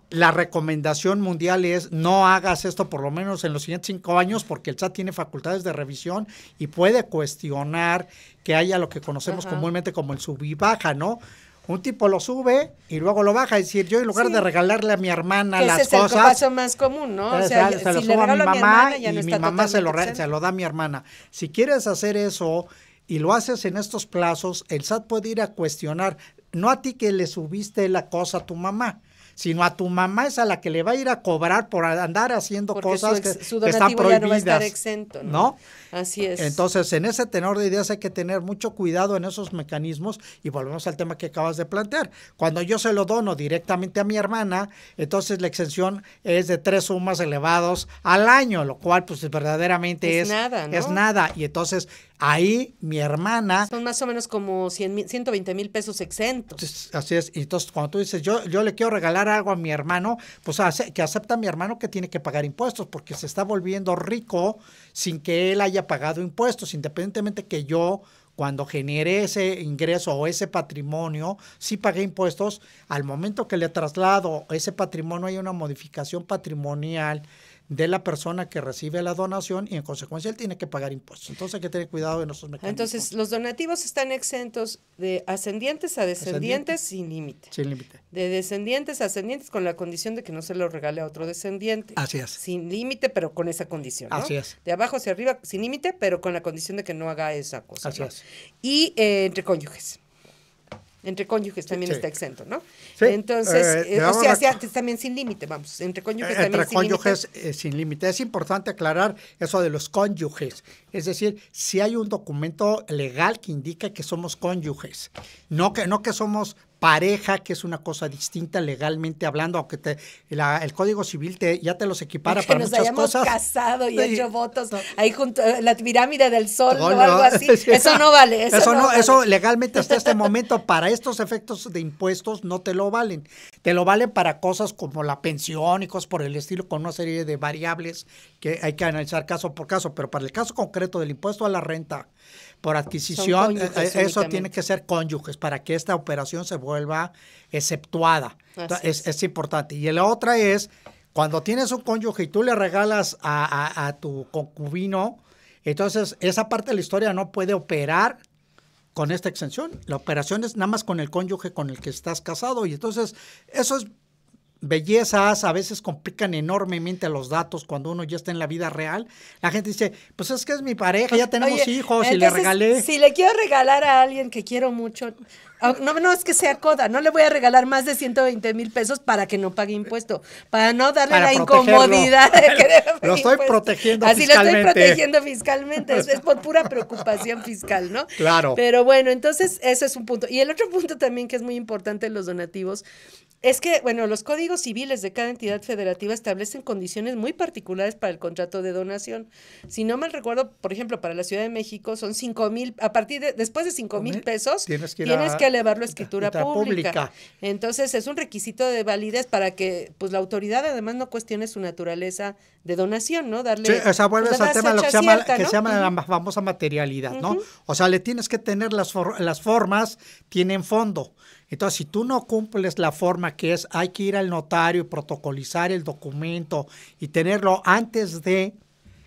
la recomendación mundial es no hagas esto por lo menos en los siguientes cinco años porque el SAT tiene facultades de revisión y puede cuestionar que haya lo que conocemos comúnmente como el sub y baja, ¿no? Un tipo lo sube y luego lo baja. Es decir, yo en lugar de regalarle a mi hermana las cosas. Es el paso más común, ¿no? O eh, sea, se, si lo sube a mi mamá y mi mamá se lo, se lo da a mi hermana. Si quieres hacer eso y lo haces en estos plazos, el SAT puede ir a cuestionar, no a ti que le subiste la cosa a tu mamá, sino a tu mamá es a la que le va a ir a cobrar por andar haciendo cosas que, están prohibidas. no estar exento, ¿no? Así es. Entonces, en ese tenor de ideas hay que tener mucho cuidado en esos mecanismos y volvemos al tema que acabas de plantear. Cuando yo se lo dono directamente a mi hermana, entonces la exención es de tres sumas elevados al año, lo cual pues verdaderamente es, es nada, es nada. Y entonces Ahí mi hermana... Son más o menos como 100, 120 mil pesos exentos. así es. Y entonces cuando tú dices, yo, yo le quiero regalar algo a mi hermano, pues hace, que acepta mi hermano que tiene que pagar impuestos porque se está volviendo rico sin que él haya pagado impuestos, independientemente que yo cuando genere ese ingreso o ese patrimonio, si pagué impuestos, al momento que le traslado ese patrimonio hay una modificación patrimonial de la persona que recibe la donación y en consecuencia él tiene que pagar impuestos. Entonces hay que tener cuidado de nuestros mecanismos. Entonces los donativos están exentos de ascendientes a descendientes sin límite. Sin límite. De descendientes a ascendientes con la condición de que no se lo regale a otro descendiente. Así es. Sin límite, pero con esa condición. Así es. De abajo hacia arriba sin límite, pero con la condición de que no haga esa cosa. Así es. Y eh, entre cónyuges. Entre cónyuges también está exento, ¿no? Eh, Entonces, eh, o sea, también sin límite, vamos, entre cónyuges eh, también sin cónyuges límite. sin límite. Es importante aclarar eso de los cónyuges. Es decir, si hay un documento legal que indica que somos cónyuges, no que, no que somos pareja, que es una cosa distinta legalmente hablando, aunque te, el Código Civil te, ya te los equipara que para nos hayamos casado y, hecho votos ahí junto eh, la pirámide del sol o algo así. <laughs> eso no vale. Eso, eso no, vale. eso legalmente hasta este momento para estos efectos de impuestos no te lo valen. Te lo valen para cosas como la pensión y cosas por el estilo con una serie de variables que hay que analizar caso por caso, pero para el caso concreto del impuesto a la renta por adquisición, eh, eh, eso tiene que ser cónyuges para que esta operación se vuelva exceptuada. es, importante. Y la otra es, cuando tienes un cónyuge y tú le regalas a, a, tu concubino, entonces esa parte de la historia no puede operar con esta exención. La operación es nada más con el cónyuge con el que estás casado. Y entonces eso es bellezas a veces complican enormemente los datos cuando uno ya está en la vida real. La gente dice, pues es que es mi pareja, ya pues, tenemos hijos y le regalé. Si le quiero regalar a alguien que quiero mucho, ah, no, no es que sea coda, no le voy a regalar más de 120 mil pesos para que no pague impuesto, para no darle la incomodidad de que <laughs> Lo estoy protegiendo protegiendo Así lo estoy protegiendo fiscalmente, es, es por pura preocupación fiscal, ¿no? Claro. Pero bueno, entonces ese es un punto. Y el otro punto también que es muy importante en los donativos es que, bueno, los códigos civiles de cada entidad federativa establecen condiciones muy particulares para el contrato de donación. Si no mal recuerdo, por ejemplo, para la Ciudad de México son cinco mil, a partir de, después de cinco mil pesos, tienes que, escritura pública. Entonces es un requisito de validez para que, pues, la autoridad además no cuestione su naturaleza de donación, ¿no? Darle. o sea, vuelves pues, al tema de lo que, se, llama, la famosa materialidad, ¿no? O sea, le tienes que tener las, las formas, tienen fondo entonces, si tú no cumples la forma que es, hay que ir al notario y protocolizar el documento y tenerlo antes de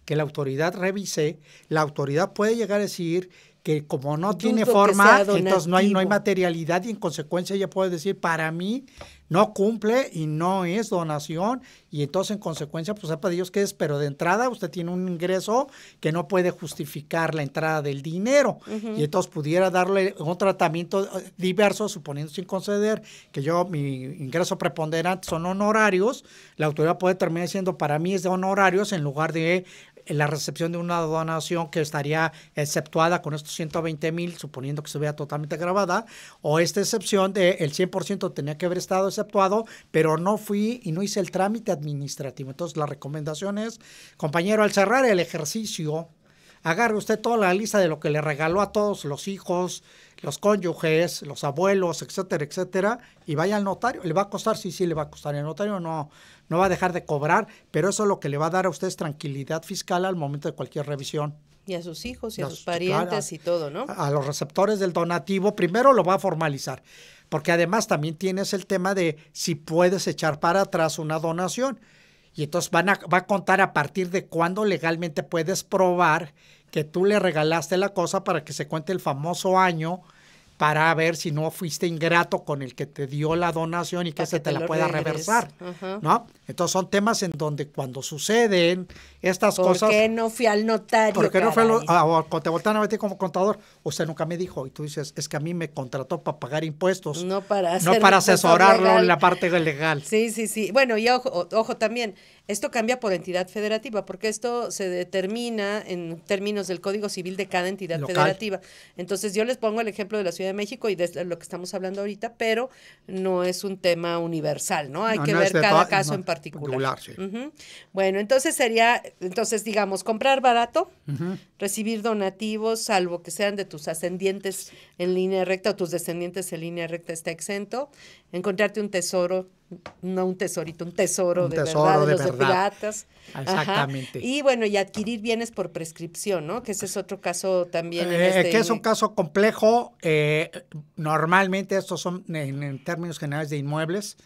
que la autoridad revise, la autoridad puede llegar a decir que como no tiene forma, entonces no hay, no hay materialidad y en consecuencia ella puede decir, para mí no cumple y no es donación y entonces en consecuencia pues sepa Dios qué es, pero de entrada usted tiene un ingreso que no puede justificar la entrada del dinero y entonces pudiera darle un tratamiento eh, diverso, suponiendo sin conceder que yo mi ingreso preponderante son honorarios, la autoridad puede terminar diciendo para mí es de honorarios en lugar de la recepción de una donación que estaría exceptuada con estos 120 mil, suponiendo que se vea totalmente grabada, o esta excepción del el 100% tenía que haber estado exceptuado, pero no fui y no hice el trámite administrativo. Entonces, la recomendación es, compañero, al cerrar el ejercicio, agarre usted toda la lista de lo que le regaló a todos los hijos, los cónyuges, los abuelos, etcétera, etcétera, y vaya al notario. ¿Le va a costar? Sí, sí, le va a costar. El notario no, no va a dejar de cobrar, pero eso es lo que le va a dar a ustedes tranquilidad fiscal al momento de cualquier revisión. Y a sus hijos y a, sus parientes y todo, ¿no? A, los receptores del donativo, primero lo va a formalizar, porque además también tienes el tema de si puedes echar para atrás una donación. Y entonces van va a contar a partir de cuándo legalmente puedes probar que tú le regalaste la cosa para que se cuente el famoso año para ver si no fuiste ingrato con el que te dio la donación y que, se te, la pueda reversar, ¿no? Entonces son temas en donde cuando suceden estas cosas... ¿Por qué no fui al notario? ¿Por no fui al notario? Ah, te voltean a meter como contador. Usted nunca me dijo. Y tú dices, es que a mí me contrató para pagar impuestos. No para, no para asesorarlo en la parte legal. Sí, sí, sí. Bueno, y ojo, ojo también, esto cambia por entidad federativa, porque esto se determina en términos del Código Civil de cada entidad federativa. Entonces yo les pongo el ejemplo de la Ciudad de México y de este, lo que estamos hablando ahorita, pero no es un tema universal, ¿no? Hay que ver cada caso en particular particular. Bueno, entonces sería, entonces digamos, comprar barato, recibir donativos, salvo que sean de tus ascendientes en línea recta o tus descendientes en línea recta, está exento encontrarte un tesoro, no un tesorito, un tesoro, de, verdad, de, los de piratas. Exactamente. Y bueno, y adquirir bienes por prescripción, ¿no? Que ese es otro caso también. Eh, este que es un caso complejo. Eh, normalmente estos son en, términos generales de inmuebles.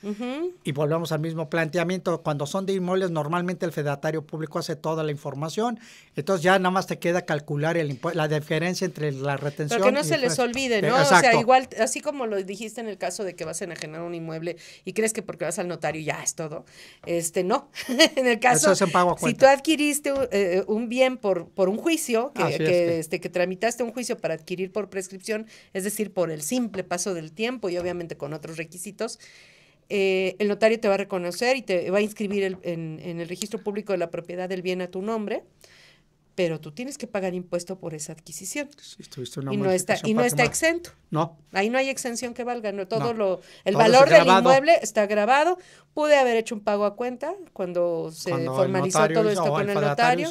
Y volvemos al mismo planteamiento. Cuando son de inmuebles, normalmente el fedatario público hace toda la información. Entonces ya nada más te queda calcular la diferencia entre la retención. Pero que no se les olvide, eh, ¿no? O sea, igual, así como lo dijiste en el caso de que vas a enajenar un inmueble y crees que porque vas al notario ya es todo. Este, no. <laughs> en el caso, si tú adquiriste eh, eh, un bien por, por un juicio, que, que, este, tramitaste un juicio para adquirir por prescripción, es decir, por el simple paso del tiempo y obviamente con otros requisitos, eh, el notario te va a reconocer y te va a inscribir en, en, el registro público de la propiedad del bien a tu nombre pero tú tienes que pagar impuesto por esa adquisición. y, no está, y no está exento. No. Ahí no hay exención que valga, todo lo el valor del inmueble está grabado. Pude haber hecho un pago a cuenta cuando se formalizó todo esto con el, notario.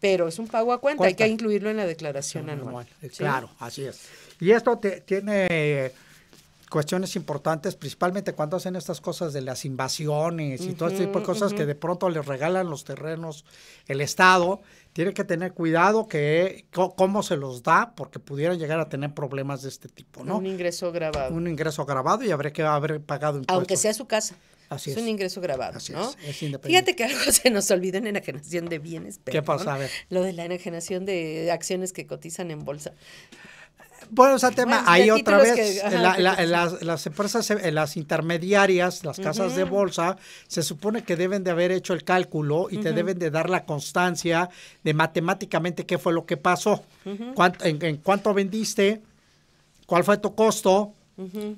Pero es un pago a cuenta, hay que incluirlo en la declaración anual. Claro, así es. Y esto te, tiene cuestiones importantes, principalmente cuando hacen estas cosas de las invasiones y todo este tipo de cosas que de pronto les regalan los terrenos el Estado, tiene que tener cuidado que cómo se los da porque pudieran llegar a tener problemas de este tipo, ¿no? Un ingreso grabado. Un ingreso grabado y habría que haber pagado impuestos. Aunque sea su casa. Así es. es. un ingreso grabado, ¿no? Es, Fíjate que algo <laughs> se nos olvidó en enajenación de bienes. ¿Qué pasa? Lo de la enajenación de acciones que cotizan en bolsa. Bueno, ese tema, ahí otra vez, las, las, empresas, las intermediarias, las casas de bolsa, se supone que deben de haber hecho el cálculo y te deben de dar la constancia de matemáticamente qué fue lo que pasó, cuánto, en, cuánto vendiste, cuál fue tu costo,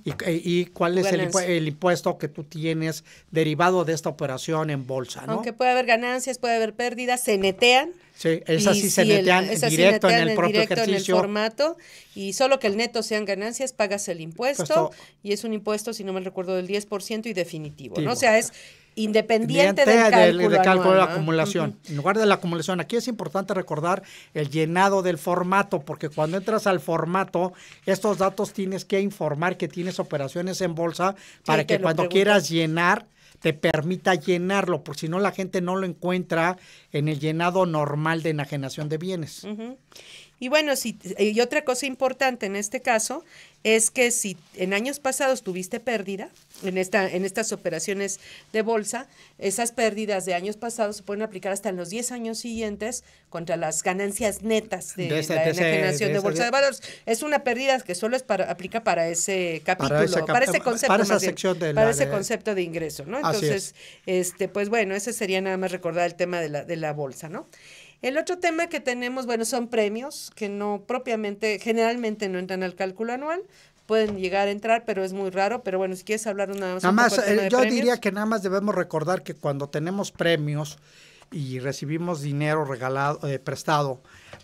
y, eh, y, cuál es el, impuesto que tú tienes derivado de esta operación en bolsa, ¿no? Aunque puede haber ganancias, puede haber pérdidas, se netean. Sí, esas sí se netean directo en el propio ejercicio. formato, y solo que el neto sean ganancias, pagas el impuesto, y es un impuesto, si no me recuerdo, del 10% y definitivo, ¿no? O sea, es independiente del, cálculo, de la acumulación. En lugar de la acumulación, aquí es importante recordar el llenado del formato, porque cuando entras al formato, estos datos tienes que informar que tienes operaciones en bolsa para que cuando quieras llenar te permita llenarlo, porque si no la gente no lo encuentra en el llenado normal de enajenación de bienes. Y bueno, si, y otra cosa importante en este caso es que si en años pasados tuviste pérdida, en, esta, en estas operaciones de bolsa, esas pérdidas de años pasados se pueden aplicar hasta en los 10 años siguientes contra las ganancias netas de, la generación de, bolsa de valores. Es una pérdida que solo es para, aplica para ese capítulo, para, ese, concepto. de ingreso, Entonces, este pues bueno, ese sería nada más recordar el tema de la, de la bolsa, ¿no? El otro tema que tenemos, bueno, son premios que no propiamente, generalmente no entran al cálculo anual, pueden llegar a entrar, pero es muy raro. Pero bueno, si quieres hablar una Nada más, eh, yo diría que nada más debemos recordar que cuando tenemos premios y recibimos dinero regalado, eh, prestado,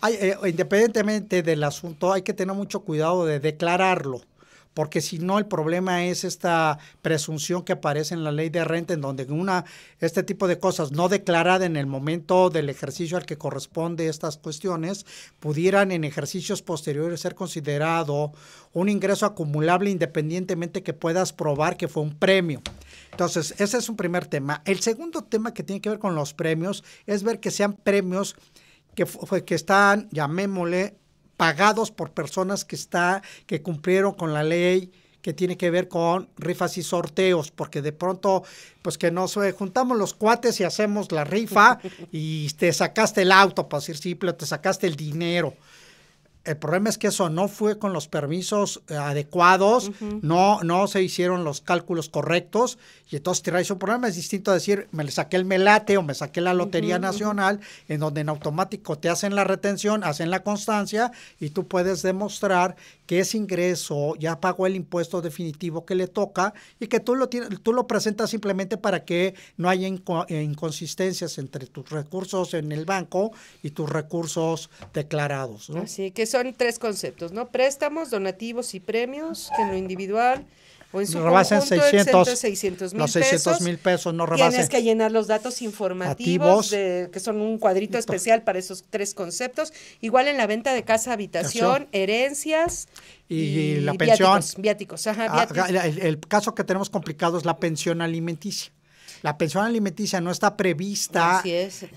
eh, independientemente del asunto, hay que tener mucho cuidado de declararlo porque si no el problema es esta presunción que aparece en la ley de renta en donde una este tipo de cosas no declarada en el momento del ejercicio al que corresponde estas cuestiones pudieran en ejercicios posteriores ser considerado un ingreso acumulable independientemente que puedas probar que fue un premio. Entonces, ese es un primer tema. El segundo tema que tiene que ver con los premios es ver que sean premios que, que están, llamémosle, pagados por personas que, está, que cumplieron con la ley que tiene que ver con rifas y sorteos, porque de pronto, pues que nos juntamos los cuates y hacemos la rifa <laughs> y te sacaste el auto, para decir simple, te sacaste el dinero. El problema es que eso no fue con los permisos eh, adecuados, no, no se hicieron los cálculos correctos y entonces tiráis un problema. Es distinto decir, me saqué el melate o me saqué la Lotería Nacional, en donde en automático te hacen la retención, hacen la constancia y tú puedes demostrar que ese ingreso ya pagó el impuesto definitivo que le toca y que tú lo, tienes, tú lo presentas simplemente para que no haya inconsistencias entre tus recursos en el banco y tus recursos declarados. ¿no? Así que son tres conceptos, ¿no? Préstamos, donativos y premios en lo individual o en su 600, 600 mil los 600 mil pesos, no rebasen. Tienes que llenar los datos informativos, que son un cuadrito especial para esos tres conceptos. Igual en la venta de casa, habitación, herencias. Y, la pensión. Viáticos, ah, el caso que tenemos complicado es la pensión alimenticia la pensión alimenticia no está prevista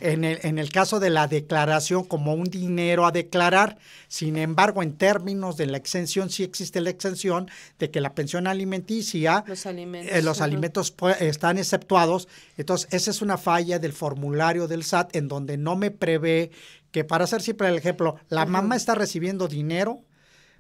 en, el, en el caso de la declaración como un dinero a declarar. Sin embargo, en términos de la exención, sí existe la exención de que la pensión alimenticia, los alimentos, eh, los alimentos están exceptuados. Entonces, esa es una falla del formulario del SAT en donde no me prevé que, para hacer siempre el ejemplo, la mamá está recibiendo dinero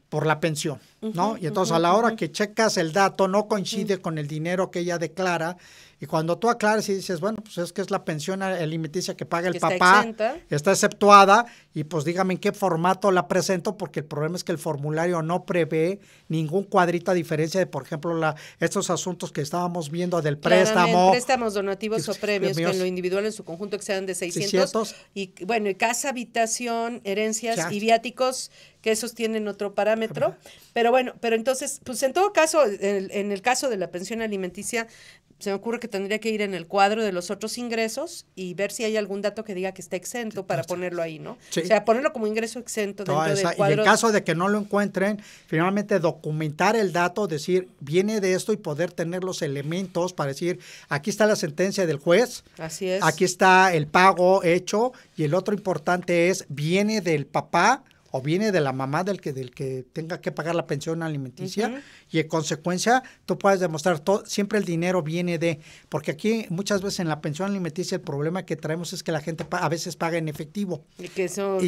por la pensión ¿no? Y entonces a la hora que checas el dato no coincide con el dinero que ella declara y cuando tú aclares y dices, bueno, pues es que es la pensión ah, alimenticia que paga el papá, está, exceptuada y pues dígame en qué formato la presento porque el problema es que el formulario no prevé ningún cuadrito a diferencia de, por ejemplo, la, estos asuntos que estábamos viendo del préstamo. préstamos donativos o premios, en lo individual en su conjunto que sean de 600, Y bueno, y casa, habitación, herencias y viáticos que esos tienen otro parámetro, pero bueno, pero entonces, pues en todo caso, en, el caso de la pensión alimenticia, se me ocurre que tendría que ir en el cuadro de los otros ingresos y ver si hay algún dato que diga que está exento para ponerlo ahí, ¿no? O sea, ponerlo como ingreso exento dentro del cuadro. Y en caso de que no lo encuentren, finalmente documentar el dato, decir, viene de esto y poder tener los elementos para decir, aquí está la sentencia del juez. Así es. Aquí está el pago hecho y el otro importante es, viene del papá o viene de la mamá del que, del que tenga que pagar la pensión alimenticia y en consecuencia tú puedes demostrar todo, siempre el dinero viene de, porque aquí muchas veces en la pensión alimenticia el problema que traemos es que la gente a veces paga en efectivo. Y que eso,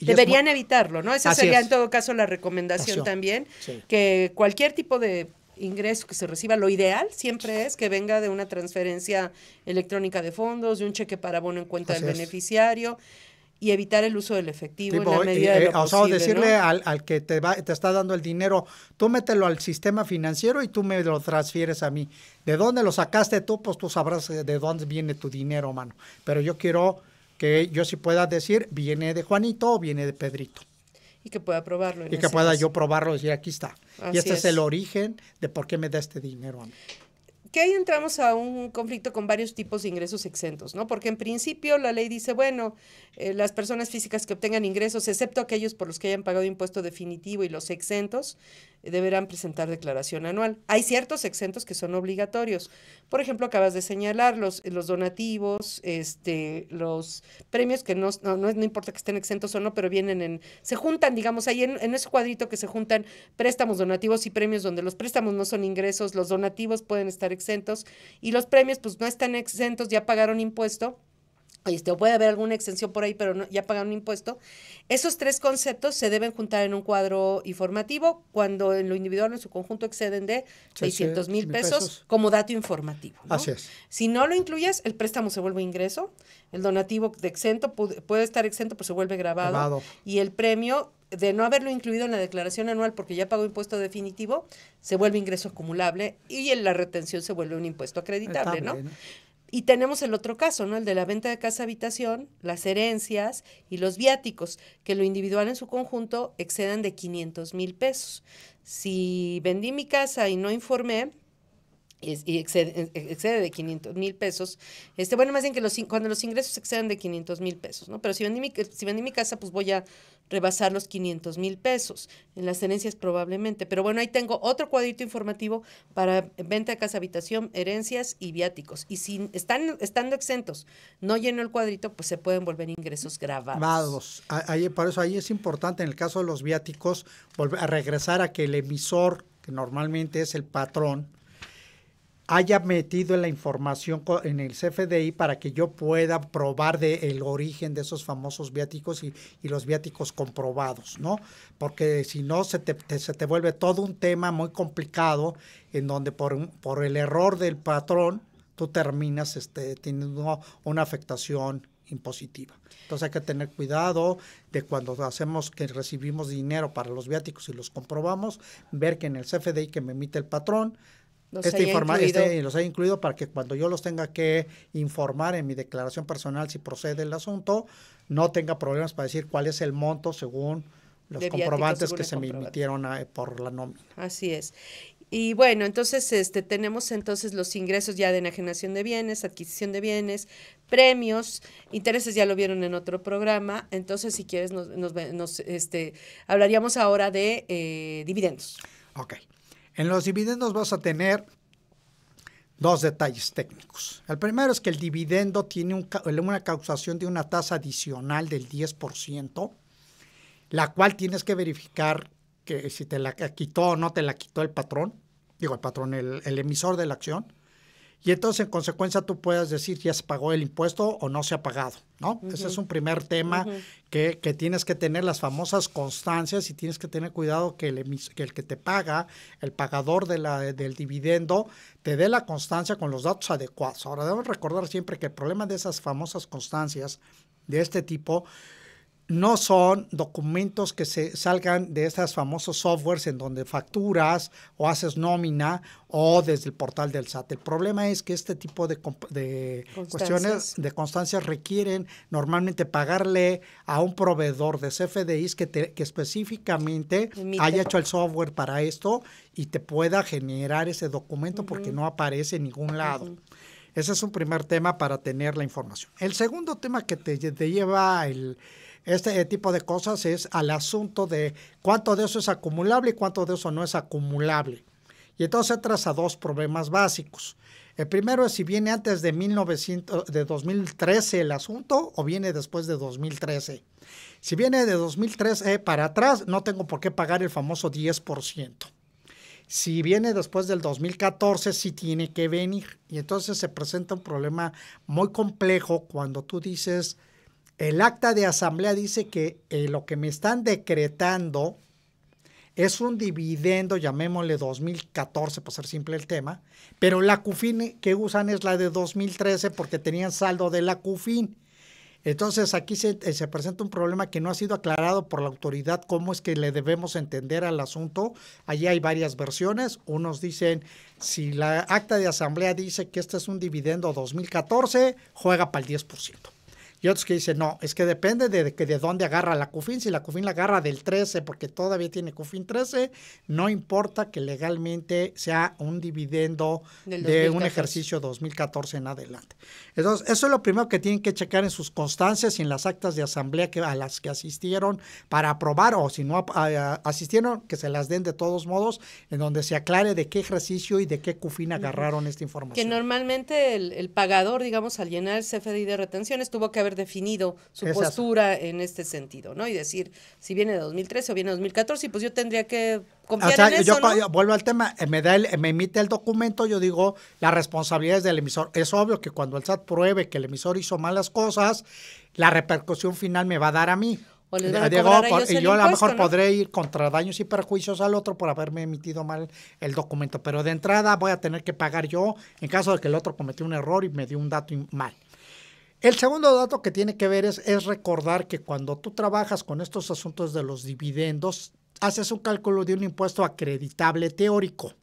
deberían evitarlo, ¿no? Esa sería en todo caso la recomendación también, que cualquier tipo de ingreso que se reciba, lo ideal siempre es que venga de una transferencia electrónica de fondos, de un cheque para bono en cuenta del beneficiario y evitar el uso del efectivo la medida de eh, eh, lo o sea, decirle al, que te, te está dando el dinero, tú mételo al sistema financiero y tú me lo transfieres a mí. ¿De dónde lo sacaste tú? Pues tú sabrás eh, de dónde viene tu dinero, mano. Pero yo quiero que yo sí pueda decir, viene de Juanito o viene de Pedrito. Y que pueda probarlo. Y que pueda yo probarlo y decir, aquí está. y este es. es. el origen de por qué me da este dinero a mí que ahí entramos a un conflicto con varios tipos de ingresos exentos, ¿no? Porque en principio la ley dice, bueno, eh, las personas físicas que obtengan ingresos, excepto aquellos por los que hayan pagado impuesto definitivo y los exentos, eh, deberán presentar declaración anual. Hay ciertos exentos que son obligatorios. Por ejemplo, acabas de señalar los, donativos, este, los premios que no, importa que estén exentos o no, pero vienen en, se juntan, digamos, ahí en, en ese cuadrito que se juntan préstamos, donativos y premios, donde los préstamos no son ingresos, los donativos pueden estar exentos y los premios pues no están exentos, ya pagaron impuesto. Este, puede haber alguna exención por ahí, pero no, ya pagaron impuesto. Esos tres conceptos se deben juntar en un cuadro informativo cuando en lo individual en su conjunto exceden de 600 mil pesos como dato informativo. Así es. Si no lo incluyes, el préstamo se vuelve ingreso, el donativo de exento puede, estar exento, pero se vuelve grabado, grabado. y el premio de no haberlo incluido en la declaración anual porque ya pagó impuesto definitivo, se vuelve ingreso acumulable y en la retención se vuelve un impuesto acreditable, ¿no? Y tenemos el otro caso, ¿no? El de la venta de casa-habitación, las herencias y los viáticos, que lo individual en su conjunto excedan de 500 mil pesos. Si vendí mi casa y no informé, y excede, e, e, de 500 mil pesos, este, bueno, más bien que los, cuando los ingresos excedan de 500 mil pesos, ¿no? Pero si vendí, mi, si vendí mi casa, pues voy a rebasar los 500 mil pesos, en las herencias probablemente. Pero bueno, ahí tengo otro cuadrito informativo para venta de casa, habitación, herencias y viáticos. Y si están estando exentos, no lleno el cuadrito, pues se pueden volver ingresos gravados por eso ahí es importante en el caso de los viáticos volver a regresar a que el emisor, que normalmente es el patrón, haya metido la información en el CFDI para que yo pueda probar de el origen de esos famosos viáticos y, los viáticos comprobados, ¿no? Porque si no, se te, vuelve todo un tema muy complicado en donde por, por el error del patrón tú terminas este, teniendo una afectación impositiva. Entonces hay que tener cuidado de cuando hacemos que recibimos dinero para los viáticos y los comprobamos, ver que en el CFDI que me emite el patrón los este, este los he incluido para que cuando yo los tenga que informar en mi declaración personal si procede el asunto, no tenga problemas para decir cuál es el monto según los comprobantes que se me emitieron ah, por la nómina. Así es. Y bueno, entonces este, tenemos entonces los ingresos ya de enajenación de bienes, adquisición de bienes, premios, intereses ya lo vieron en otro programa. Entonces, si quieres, nos, nos, este, hablaríamos ahora de eh, dividendos. Ok. En los dividendos vas a tener dos detalles técnicos. El primero es que el dividendo tiene una causación de una tasa adicional del 10%, la cual tienes que verificar que si te la quitó o no te la quitó el patrón, digo el patrón, el emisor de la acción y entonces en consecuencia tú puedes decir ya se pagó el impuesto o no se ha pagado, ¿no? Ese es un primer tema que, tienes que tener las famosas constancias y tienes que tener cuidado que el, que, te paga, el pagador de la, del dividendo, te dé la constancia con los datos adecuados. Ahora debemos recordar siempre que el problema de esas famosas constancias de este tipo no son documentos que se salgan de estos famosos softwares en donde facturas o haces nómina o desde el portal del SAT. El problema es que este tipo de, cuestiones de constancias requieren normalmente pagarle a un proveedor de CFDIs que, que específicamente haya hecho el software para esto y te pueda generar ese documento porque no aparece en ningún lado. Ese es un primer tema para tener la información. El segundo tema que te, te lleva el este eh, tipo de cosas es al asunto de cuánto de eso es acumulable y cuánto de eso no es acumulable. Y entonces se dos problemas básicos. El primero es si viene antes de, 1900, de 2013 el asunto o viene después de 2013. Si viene de 2013 para atrás, no tengo por qué pagar el famoso 10%. Si viene después del 2014, sí tiene que venir. Y entonces se presenta un problema muy complejo cuando tú dices, el acta de asamblea dice que eh, lo que me están decretando es un dividendo, llamémosle 2014 por ser simple el tema, pero la CUFIN que usan es la de 2013 porque tenían saldo de la CUFIN. Entonces aquí se, eh, se, presenta un problema que no ha sido aclarado por la autoridad, cómo es que le debemos entender al asunto. Allí hay varias versiones. Unos dicen, si la acta de asamblea dice que este es un dividendo 2014, juega para el 10%. Y otros que dicen, no, es que depende de, de, dónde agarra la CUFIN. Si la CUFIN la agarra del 13, porque todavía tiene CUFIN 13, no importa que legalmente sea un dividendo de un ejercicio 2014 en adelante. Entonces, eso es lo primero que tienen que checar en sus constancias y en las actas de asamblea que, a las que asistieron para aprobar o si no asistieron, que se las den de todos modos, en donde se aclare de qué ejercicio y de qué CUFIN agarraron esta información. Que normalmente el, el pagador, digamos, al llenar el CFDI de retenciones tuvo que haber definido su postura en este sentido, ¿no? Y decir, si viene de 2013 o viene de 2014, pues yo tendría que confiar eso, yo, vuelvo al tema, eh, me, da el, me emite el documento, yo digo, la responsabilidad es del emisor. Es obvio que cuando el SAT pruebe que el emisor hizo malas cosas, la repercusión final me va a dar a mí. O eh, Digo, y yo a lo mejor podré ir contra daños y perjuicios al otro por haberme emitido mal el documento, pero de entrada voy a tener que pagar yo en caso de que el otro cometió un error y me dio un dato mal. El segundo dato que tiene que ver es, recordar que cuando tú trabajas con estos asuntos de los dividendos, haces un cálculo de un impuesto acreditable teórico.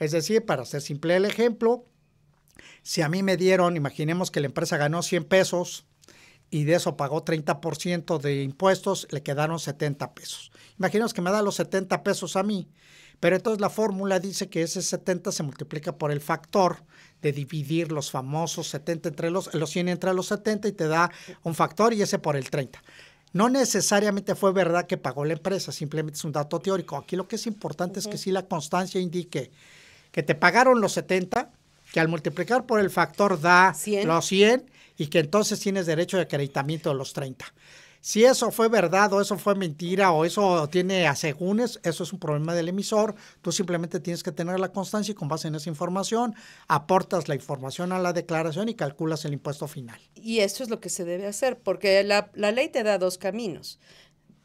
Es decir, para hacer simple el ejemplo, si a mí me dieron, imaginemos que la empresa ganó 100 pesos y de eso pagó 30% de impuestos, le quedaron 70 pesos. Imaginemos que me da los 70 pesos a mí pero entonces la fórmula dice que ese 70 se multiplica por el factor de dividir los famosos 70 entre los, 100 entre los 70 y te da un factor y ese por el 30. No necesariamente fue verdad que pagó la empresa, simplemente es un dato teórico. Aquí lo que es importante es que si la constancia indique que te pagaron los 70, que al multiplicar por el factor da los 100 y que entonces tienes derecho de acreditamiento de los 30. Si eso fue verdad o eso fue mentira o eso tiene asegúnes, eso es un problema del emisor. Tú simplemente tienes que tener la constancia y con base en esa información aportas la información a la declaración y calculas el impuesto final. Y esto es lo que se debe hacer, porque la, la ley te da dos caminos.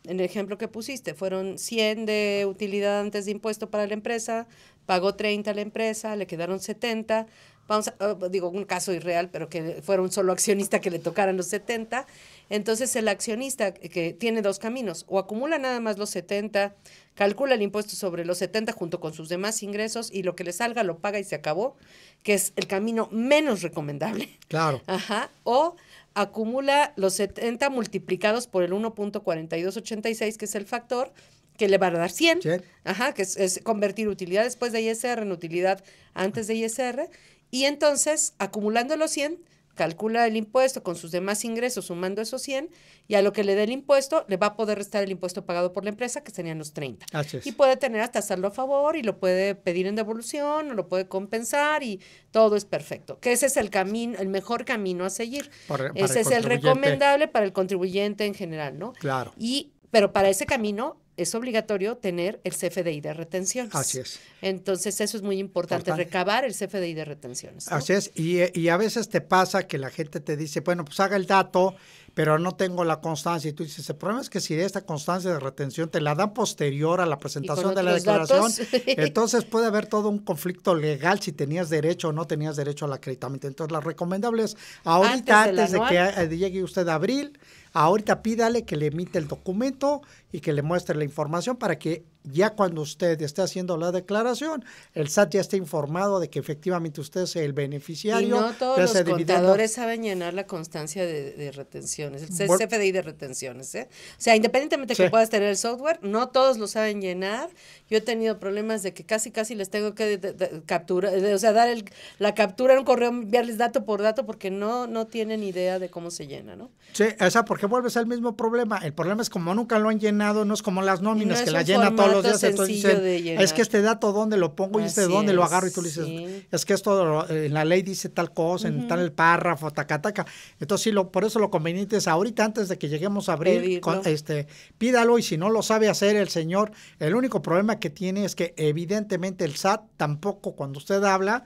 En el ejemplo que pusiste, fueron 100 de utilidad antes de impuesto para la empresa, pagó 30 a la empresa, le quedaron 70 vamos oh, pues, digo, un caso irreal, pero que fuera un solo accionista que le tocaran los 70. Entonces el accionista que tiene dos caminos, o acumula nada más los 70, calcula el impuesto sobre los 70 junto con sus demás ingresos y lo que le salga lo paga y se acabó, que es el camino menos recomendable. Claro. <laughs> Ajá. O acumula los 70 multiplicados por el 1.4286, que es el factor, que le va a dar 100. Ajá, que es, convertir utilidad después de ISR en utilidad antes de ISR. Y entonces, acumulando los 100, calcula el impuesto con sus demás ingresos, sumando esos 100, y a lo que le dé el impuesto, le va a poder restar el impuesto pagado por la empresa, que serían los 30. Y puede tener hasta saldo a favor, y lo puede pedir en devolución, o lo puede compensar, y todo es perfecto. Que ese es el camino, el mejor camino a seguir. ese es el recomendable para el contribuyente en general, ¿no? Claro. Y, pero para ese camino es obligatorio tener el CFDI de retenciones. Así es. Entonces, eso es muy importante, recabar el CFDI de retenciones. Así es, y, a veces te pasa que la gente te dice, bueno, pues haga el dato, pero no tengo la constancia. Y tú dices, el problema es que si esta constancia de retención te la dan posterior a la presentación de la declaración, <laughs> entonces puede haber todo un conflicto legal si tenías derecho o no tenías derecho al acreditamiento. Entonces, la recomendable es ahorita, antes de que llegue usted a abril, Ahorita pídale que le emite el documento y que le muestre la información para que ya cuando usted esté haciendo la declaración, el SAT ya esté informado de que efectivamente usted es el beneficiario. Y no todos los contadores saben llenar la constancia de, retenciones, el CFDI de retenciones. ¿eh? O sea, independientemente que puedas tener el software, no todos lo saben llenar. Yo he tenido problemas de que casi, casi les tengo que capturar, o sea, dar la captura en un correo, enviarles dato por dato, porque no, no tienen idea de cómo se llena, ¿no? Sí, esa porque vuelves al mismo problema. El problema es como nunca lo han llenado, no es como las nóminas que la llena todos los días. Entonces es que este dato dónde lo pongo y este dónde lo agarro y tú le dices, es que esto en la ley dice tal cosa, en tal párrafo, taca, taca. Entonces sí, lo, por eso lo conveniente es ahorita antes de que lleguemos a abrir, este, pídalo y si no lo sabe hacer el señor, el único problema que tiene es que evidentemente el SAT tampoco cuando usted habla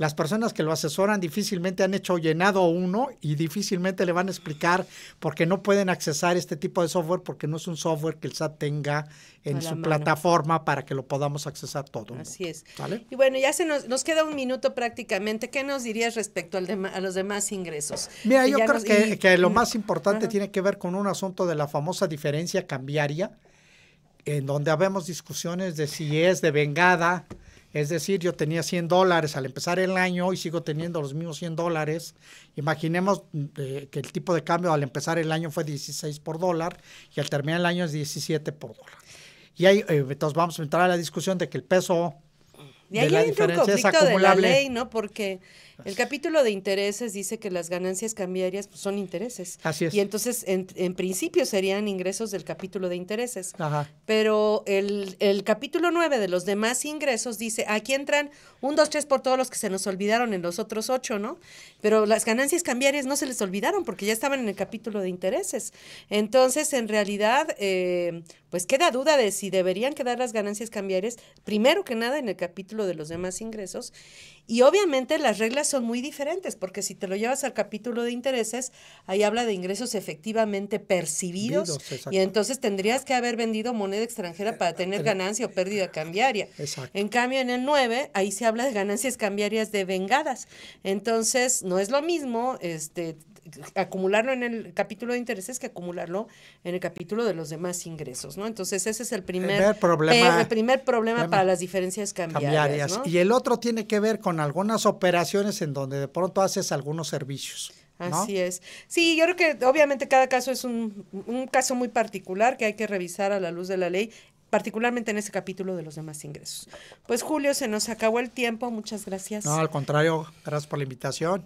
las personas que lo asesoran difícilmente han hecho llenado uno y difícilmente le van a explicar por qué no pueden accesar este tipo de software porque no es un software que el SAT tenga en su plataforma para que lo podamos accesar todo. Así es. Y bueno, ya se nos, queda un minuto prácticamente. ¿Qué nos dirías respecto al a los demás ingresos? Mira, yo creo que, lo más importante tiene que ver con un asunto de la famosa diferencia cambiaria, en donde habemos discusiones de si es de vengada, es decir, yo tenía 100 dólares al empezar el año y sigo teniendo los mismos 100 dólares. Imaginemos eh, que el tipo de cambio al empezar el año fue 16 por dólar y al terminar el año es 17 por dólar. Y ahí, eh, entonces vamos a entrar a la discusión de que el peso de, ahí la diferencia es acumulable. ¿no? Porque el capítulo de intereses dice que las ganancias cambiarias pues, son intereses. Así es. Y entonces, en, principio, serían ingresos del capítulo de intereses. Pero el, capítulo 9 de los demás ingresos dice, aquí entran un, dos, tres por todos los que se nos olvidaron en los otros ocho, ¿no? Pero las ganancias cambiarias no se les olvidaron porque ya estaban en el capítulo de intereses. Entonces, en realidad, eh, pues queda duda de si deberían quedar las ganancias cambiarias, primero que nada, en el capítulo de los demás ingresos y obviamente las reglas son muy diferentes, porque si te lo llevas al capítulo de intereses, ahí habla de ingresos efectivamente percibidos. y entonces tendrías que haber vendido moneda extranjera para eh, tener eh, ganancia o pérdida eh, cambiaria. Exacto. En cambio, en el 9, ahí se habla de ganancias cambiarias de vengadas. Entonces, no es lo mismo este, acumularlo en el capítulo de intereses que acumularlo en el capítulo de los demás ingresos, ¿no? Entonces ese es el primer, problema, el primer problema, para las diferencias cambiarias. Y el otro tiene que ver con algunas operaciones en donde de pronto haces algunos servicios. Así es. Sí, yo creo que obviamente cada caso es un, un, caso muy particular que hay que revisar a la luz de la ley, particularmente en ese capítulo de los demás ingresos. Pues Julio, se nos acabó el tiempo, muchas gracias. No, al contrario, gracias por la invitación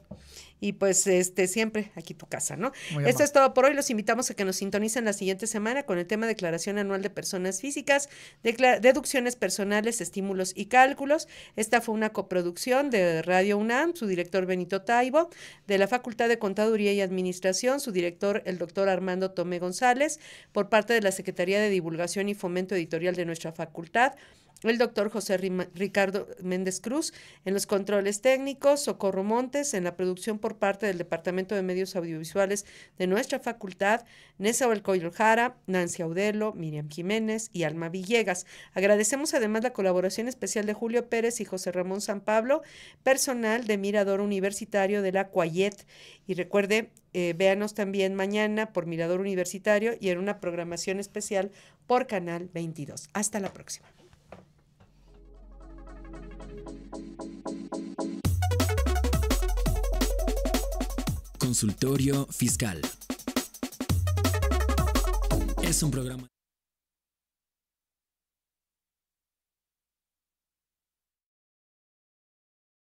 y pues este siempre aquí tu casa, ¿no? Esto es todo por hoy. Los invitamos a que nos sintonicen la siguiente semana con el tema Declaración Anual de Personas Físicas, Deducciones Personales, Estímulos y Cálculos. Esta fue una coproducción de Radio UNAM, su director Benito Taibo, de la Facultad de Contaduría y Administración, su director el doctor Armando Tomé González, por parte de la Secretaría de Divulgación y Fomento Editorial de nuestra facultad el doctor José Ricardo Méndez Cruz en los controles técnicos, Socorro Montes en la producción por parte del Departamento de Medios Audiovisuales de nuestra facultad, Nessa Belcoyo Jara, Nancy Audelo, Miriam Jiménez y Alma Villegas. Agradecemos además la colaboración especial de Julio Pérez y José Ramón San Pablo, personal de Mirador Universitario de la Cuayet. Y recuerde, eh, véanos también mañana por Mirador Universitario y en una programación especial por Canal 22. Hasta la próxima. Consultorio Fiscal. Es un programa...